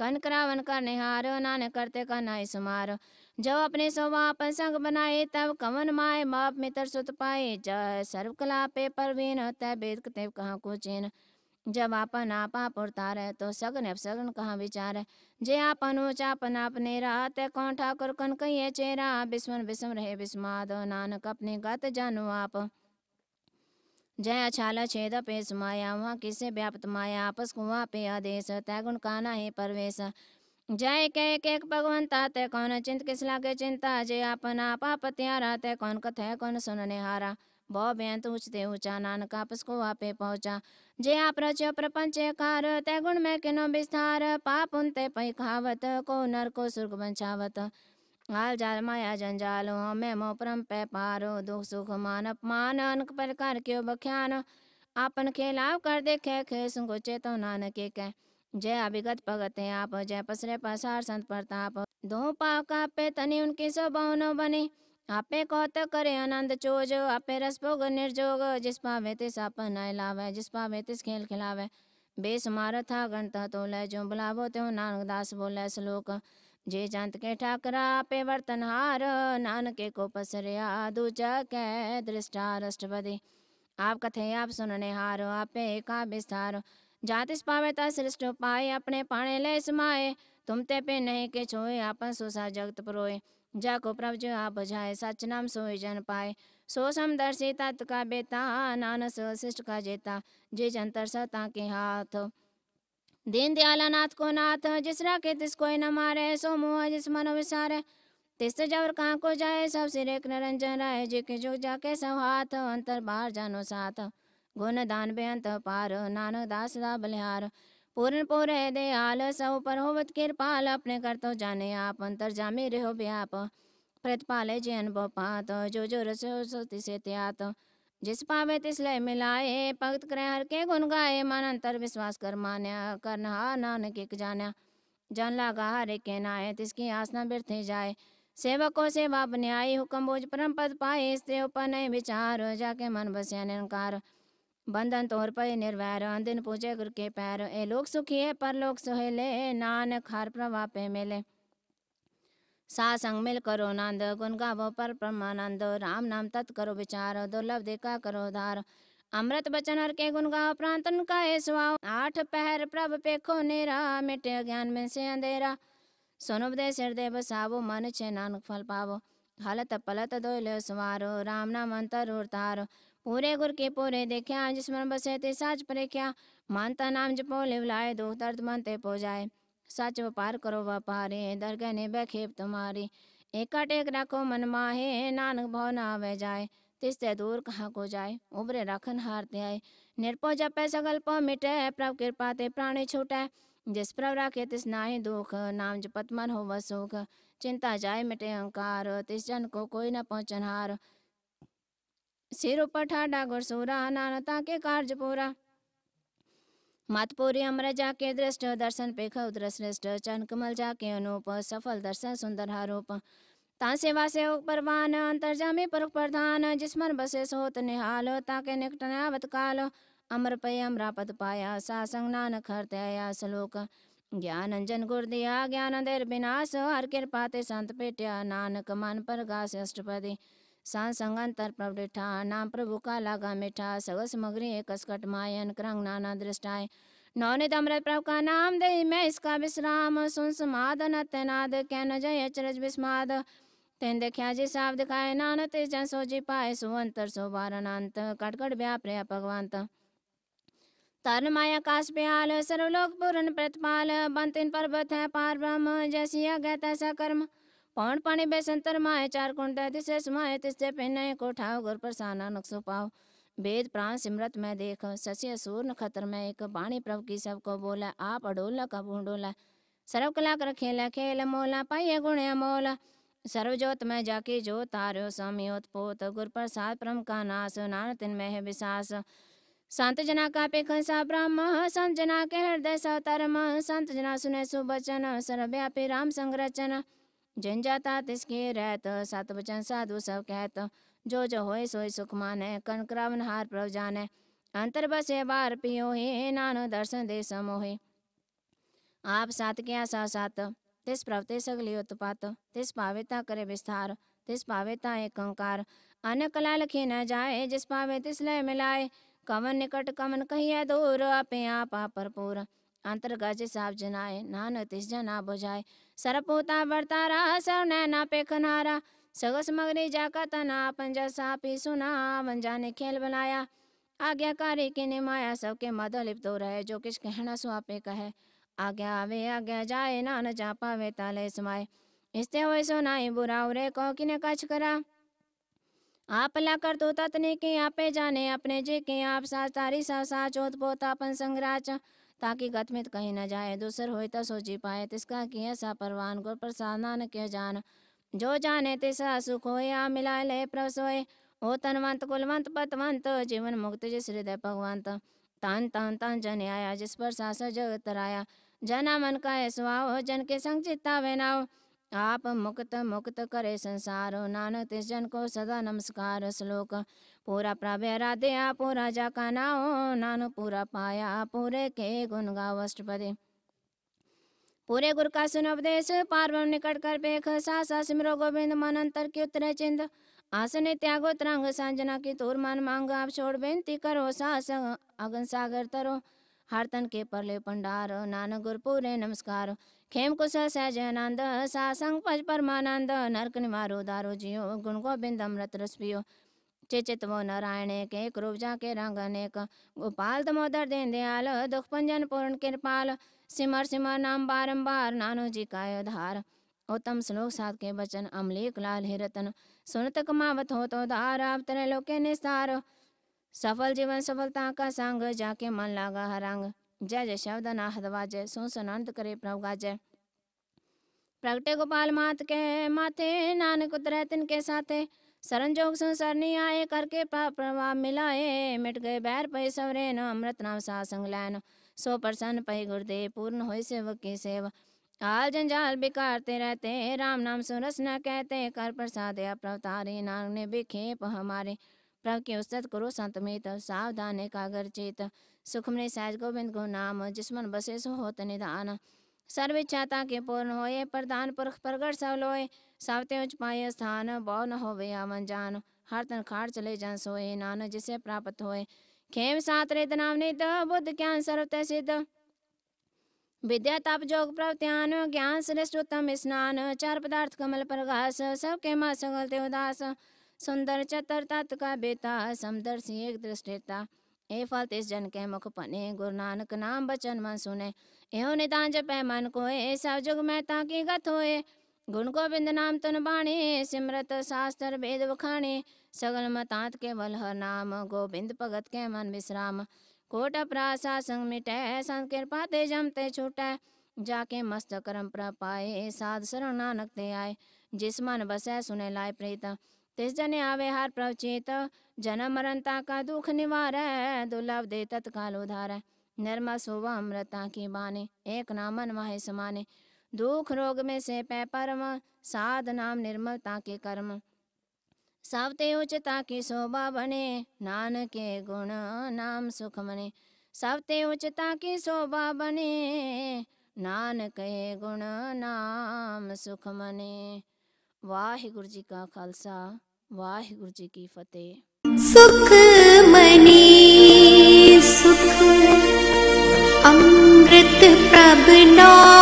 कन कनकरा कर निहार नान करते कन्हई सुमार जब अपने स्वभाव संग बनाए तब कमन माए बाप मित्र सुत पाए जय कला पे परवीन तय वेद तेव कहाँ कुचीन जब आपन आपा पुरतार रहे तो सगन अब सगन कहा विचार है जे आपन ऊँचा अपन अपने रात कौन ठाकुर कन कहिए चेहरा बिस्मन बिस्म रहे दो नानक अपने गत जानु आप जया छाला छेद पे सुमाया वहाँ किसे व्याप्त माया आपस कुआ पे आदेश तैगुण काना है परवेश जय के एक एक भगवंता ते कौन चिंत किसला के चिंता जय आपन आप त्यारा ते कौन कथ है कौन सुनने हारा भौ बेंत उचते ऊंचा नानक आपस को आपे पहुँचा जे आप रचो प्रपंच कार तय गुण में किनो विस्तार पाप उनते पै खावत को नर को सुर्ग बंछावत हाल जाल माया जंजाल हो मैं मो परम पे पारो दुख सुख मान अपमान अनक पर कर क्यों बख्यान आपन खेलाव कर देखे खे सुंगो चेतो नानक के जय अभिगत भगत है आप जय पसरे पसार संत प्रताप दो पाव का पे तनि उनकी शोभावन बने आपे कौत करे आनंद चोज आपे रस भोग निर्जोग जिस पावे तिस आपन लावे जिस पावे तिस खेल खिलावे बेस मारथा गणता तो तोले जो बुलावो त्यो नानक दास बोले श्लोक जे जंत के ठाकरा पे वर्तनहार नानके को दूजा के दृष्टा राष्ट्रपति आप कथे आप सुनने हार आपे का विस्तार जात इस पावे ता सृष्ट पाए अपने पाणे ले समाए तुम ते पे नहीं के छोए आपन सुसा जगत परोए जा को प्रभ जो आप बजाए सच नाम सोए जन पाए सो समदर्शी तत् का बेता नानस शिष्ट का जेता जे जंतर सता के हाथ दीन दयाला नाथ को नाथ जिसरा के तिसको न मारे सो मोह जिस मनो विसार तिस जबर कहाँ को जाए सब सिरे निरंजन राय जिक जो जाके सब हाथ अंतर बाहर जानो साथ गुण दान बेअंत पार नानक दास दा बलिहार पूर्ण पूरे दयाल सब पर होवत कृपाल अपने कर तो जाने आप अंतर जामे रहो ब्याप प्रतिपाल जे अनुभव पात जो जो रस तिसे त्यात तो, जिस पावे तिसले मिलाए भगत करें हर के गुण गाए मन अंतर विश्वास कर मान्या कर नहा नानक एक जान्या जान लागा हर के नाए तिसकी आसना बिरथे जाए सेवक को सेवा बन्याई हुक्म बोझ परम पद पाए स्त्रे ऊपर नए विचार जाके मन बस्या निरंकार बंधन तोर पे निर्वैर दिन पूजे गुर के पैर ए लोक सुखी है पर लोक सुहेले नानक हर प्रभा पे मेले सासंग मिल करो नंद गुण गावो पर परमानंद राम नाम तत् करो विचार दुर्लभ देखा करो धार अमृत बचन हर के गुण गाओ प्रांतन का स्वाओ आठ पहर प्रभ पेखो नेरा मिटे ज्ञान में से अंधेरा सुन दे सिर बसावो मन छे नानक फल पावो हलत पलत दो सवारो राम नाम अंतर उतारो पूरे गुर के पूरे देखा जिसमन बसे ते साज परे मानता नाम जपो लिवलाए दो दर्द मन ते पो जाए सच व्यापार करो व्यापारे दरगह ने बखेप तुम्हारी एका टेक रखो मन माहे नानक भवन आवे जाए तिस्ते दूर कहाँ को जाए उबरे रखन हारते आए निरपो जपे सगल पो मिटे प्रभ कृपा ते प्राणी छूटे जिस प्रभ राखे तिस नाहि दुख नाम जपत मन हो सुख चिंता जाए मिटे अहंकार तिस जन को कोई न हार सिर ऊपर ठाडा गुरसूरा नानता के कार्य पूरा मातपुरी अमर जाके दृष्ट दर्शन पे खुद्र श्रेष्ठ चन कमल जाके अनूप सफल दर्शन सुंदर हारूप ता सेवा से परवान अंतर्जामी पर प्रधान जिसमन बसे सोत निहाल ताके निकट आवत काल अमर पे अमरा पद पाया सा संग खर तया श्लोक ज्ञान अंजन गुर दिया ज्ञान देर विनाश हर कृपा ते संत पेट्या नानक मन पर गास अष्टपदी सान तर प्रवृठा नाम प्रभु का लागा मिठा सगस समग्री कसकट मायन क्रंग नाना दृष्टाय नौनित अमृत प्रभु का नाम दे मैं इसका विश्राम सुन समाद नतनाद न जय अचरज विस्माद तेन देखा जी साफ दिखाए नान ते जन सो जी पाए सुवंतर सो वारणांत कटकट प्रया भगवंत तरण माया काश प्याल सर्वलोक पूर्ण प्रतिपाल बंतिन पर्वत है पार ब्रह्म जैसी अज्ञा तैसा कर्म पौन पानी बेसंतर माए चार कुंड दिशे समाये तिस्ते पहने को ठाव गुर साना नक्सो पाओ वेद प्राण सिमरत में देख शशि सूर खतर में एक बाणी प्रभु की सबको बोला आप अडोला कब डोला सर्व कला कर खेला खेल मोला पाइय गुण अमोला सर्वज्योत में जाके जो तारो समियोत पोत गुर प्रसाद परम का नास नान तिन में है विश्वास संत जना का पेख सा ब्रह्म संत जना के हृदय सतर्म संत जना सुने सुबचन सर्व्यापी राम संरचना जिन जाता तिसकी रहत सत वचन साधु सब कहत जो जो होय सोय सुख माने कनक्रावन हार प्रभ जाने अंतर बसे बार पियो ही नानो दर्शन दे समोहे आप सात क्या सा सात तिस प्रवते सगली उत्पात तिस पावेता करे विस्तार तिस पावेता एक अंकार अन कला लखी न जाए जिस पावे तिस लय मिलाए कवन निकट कमन कहिया दूर अपे आप पर पूरा आंतर गाजे साहब जनाए नान तिस जना बुझाए सरपोता बरतारा सर नैना पेखनारा सगस मगरी जाका तना पंजा सापी सुना वंजा ने खेल बनाया आज्ञाकारी की निमाया सबके मद लिप तो रहे जो किस कहना सुहापे कहे आज्ञा आवे आज्ञा जाए नान जा पावे ताले समाए इसते हुए सुनाई बुरा उरे को कि ने कछ करा आप ला कर तू तो तत्नी के आपे जाने अपने जी के आप सा तारी सा सा चोत पोता अपन संग्राच ताकि गतमित कहीं न जाए दूसर हो तो सोची पाए तिसका किए सा परवान गुर प्रसाद न कह जान जो जाने तिसा सुख या मिला ले प्रसोय हो तनवंत कुलवंत पतवंत जीवन मुक्त जिस हृदय भगवंत तान तान तान जन आया जिस पर सासो जगत राया जना मन का स्वाओ जन के संग चित्ता वेनाओ आप मुक्त मुक्त करे संसार नानक तिस जन को सदा नमस्कार श्लोक पूरा प्रभे राधे पूरा जा का नाओ नानो पूरा पाया पूरे के गुण गाव अष्टपदे पूरे गुरु का सुन उपदेश पार्वम निकट कर पेख सा सा सिमरो गोविंद मन अंतर की उतरे चिंद आसने त्यागो तरंग सांजना की तूर मन मांग आप छोड़ बेनती करो सास अगन सागर तरो हर तन के परले पंडार नानक गुरपुरे नमस्कार खेम कुश सहजनांद सासंग पज परमानंद नरक निवारो दारो जियो गुण गोविंद अमृत रस पियो चिचित वो नारायण के क्रूप जाके रंग अनेक गोपाल दमोदर दीन दयाल दुख पंजन पूर्ण कृपाल सिमर सिमर नाम बारंबार नानो जी का धार उत्तम श्लोक साध के वचन अमलेख लाल हिरतन सुनत कमावत हो तो धार आप तरह लोके निस्तार सफल जीवन सफलता का संग जाके मन लागा हरंग जय जय हदवा जय सुन सुनंत करे प्रभु गाजय प्रगटे गोपाल मात के माथे नानक उतरे तिनके साथे सरन जोग संसरनी आए करके प्रभाव मिलाए मिट गए बैर पे सवरे न अमृत नाम सा संग लैन सो प्रसन्न पे गुरुदेव पूर्ण होय सेव की सेवा आल जंजाल बिकारते रहते राम नाम सुरस न कहते कर प्रसाद प्रवतारे नानक ने बिखेप हमारे प्रभु की औसत करो संत मित सावधान एकागर चेत सुखमने सहज गोविंद को नाम जिसमन बसे सो होत निधान सर्व इच्छाता के पूर्ण होए प्रधान पुरख प्रगट सब लोए सावते उच पाए स्थान बहु न होवे अमन जान हर तन खाड़ चले जन सोए नान जिसे प्राप्त होए खेम सात रेत नाम नित बुद्ध ज्ञान सर्वत सिद्ध विद्या तप जोग प्रत्यान ज्ञान श्रेष्ठ उत्तम स्नान चार पदार्थ कमल प्रगास सबके मा सगलते उदास सुंदर चतर तत् का बेटा समदर्शी एक दृष्टिता ए फल तिस जन के मुख पने गुरु नानक नाम बचन मन सुने एहो निदान जप मन को ए सब जुग में ताकि गत होए गुण गोविंद नाम तुन बाणे सिमरत शास्त्र वेद बखाणे सगल मतात केवल हर नाम गोविंद भगत के मन विश्राम कोट अपरासा संग मिटै संत कृपा ते जमते छूटै जाके मस्त करम प्रपाए साध शरण नानक ते आए जिस मन बसै सुने लाए प्रीत तिस जने आवे हर प्रवचित जन्म मरणता का दुख निवार दुर्लभ दे तत्काल उधार निर्मा शुभ अमृता की बाने एक नामन वाहे समाने दुख रोग में से पै परम साध नाम निर्मलता के कर्म ते उचता की शोभा बने नान के गुण नाम सुख मने ते उचता की शोभा बने नान के गुण नाम सुख मने वाहिगुरु जी का खालसा ਵਾਹਿਗੁਰੂ ਜੀ ਕੀ ਫਤਿਹ ਸੁਖ ਮਨੀ ਸੁਖ ਅੰਮ੍ਰਿਤ ਪ੍ਰਭ ਨਾ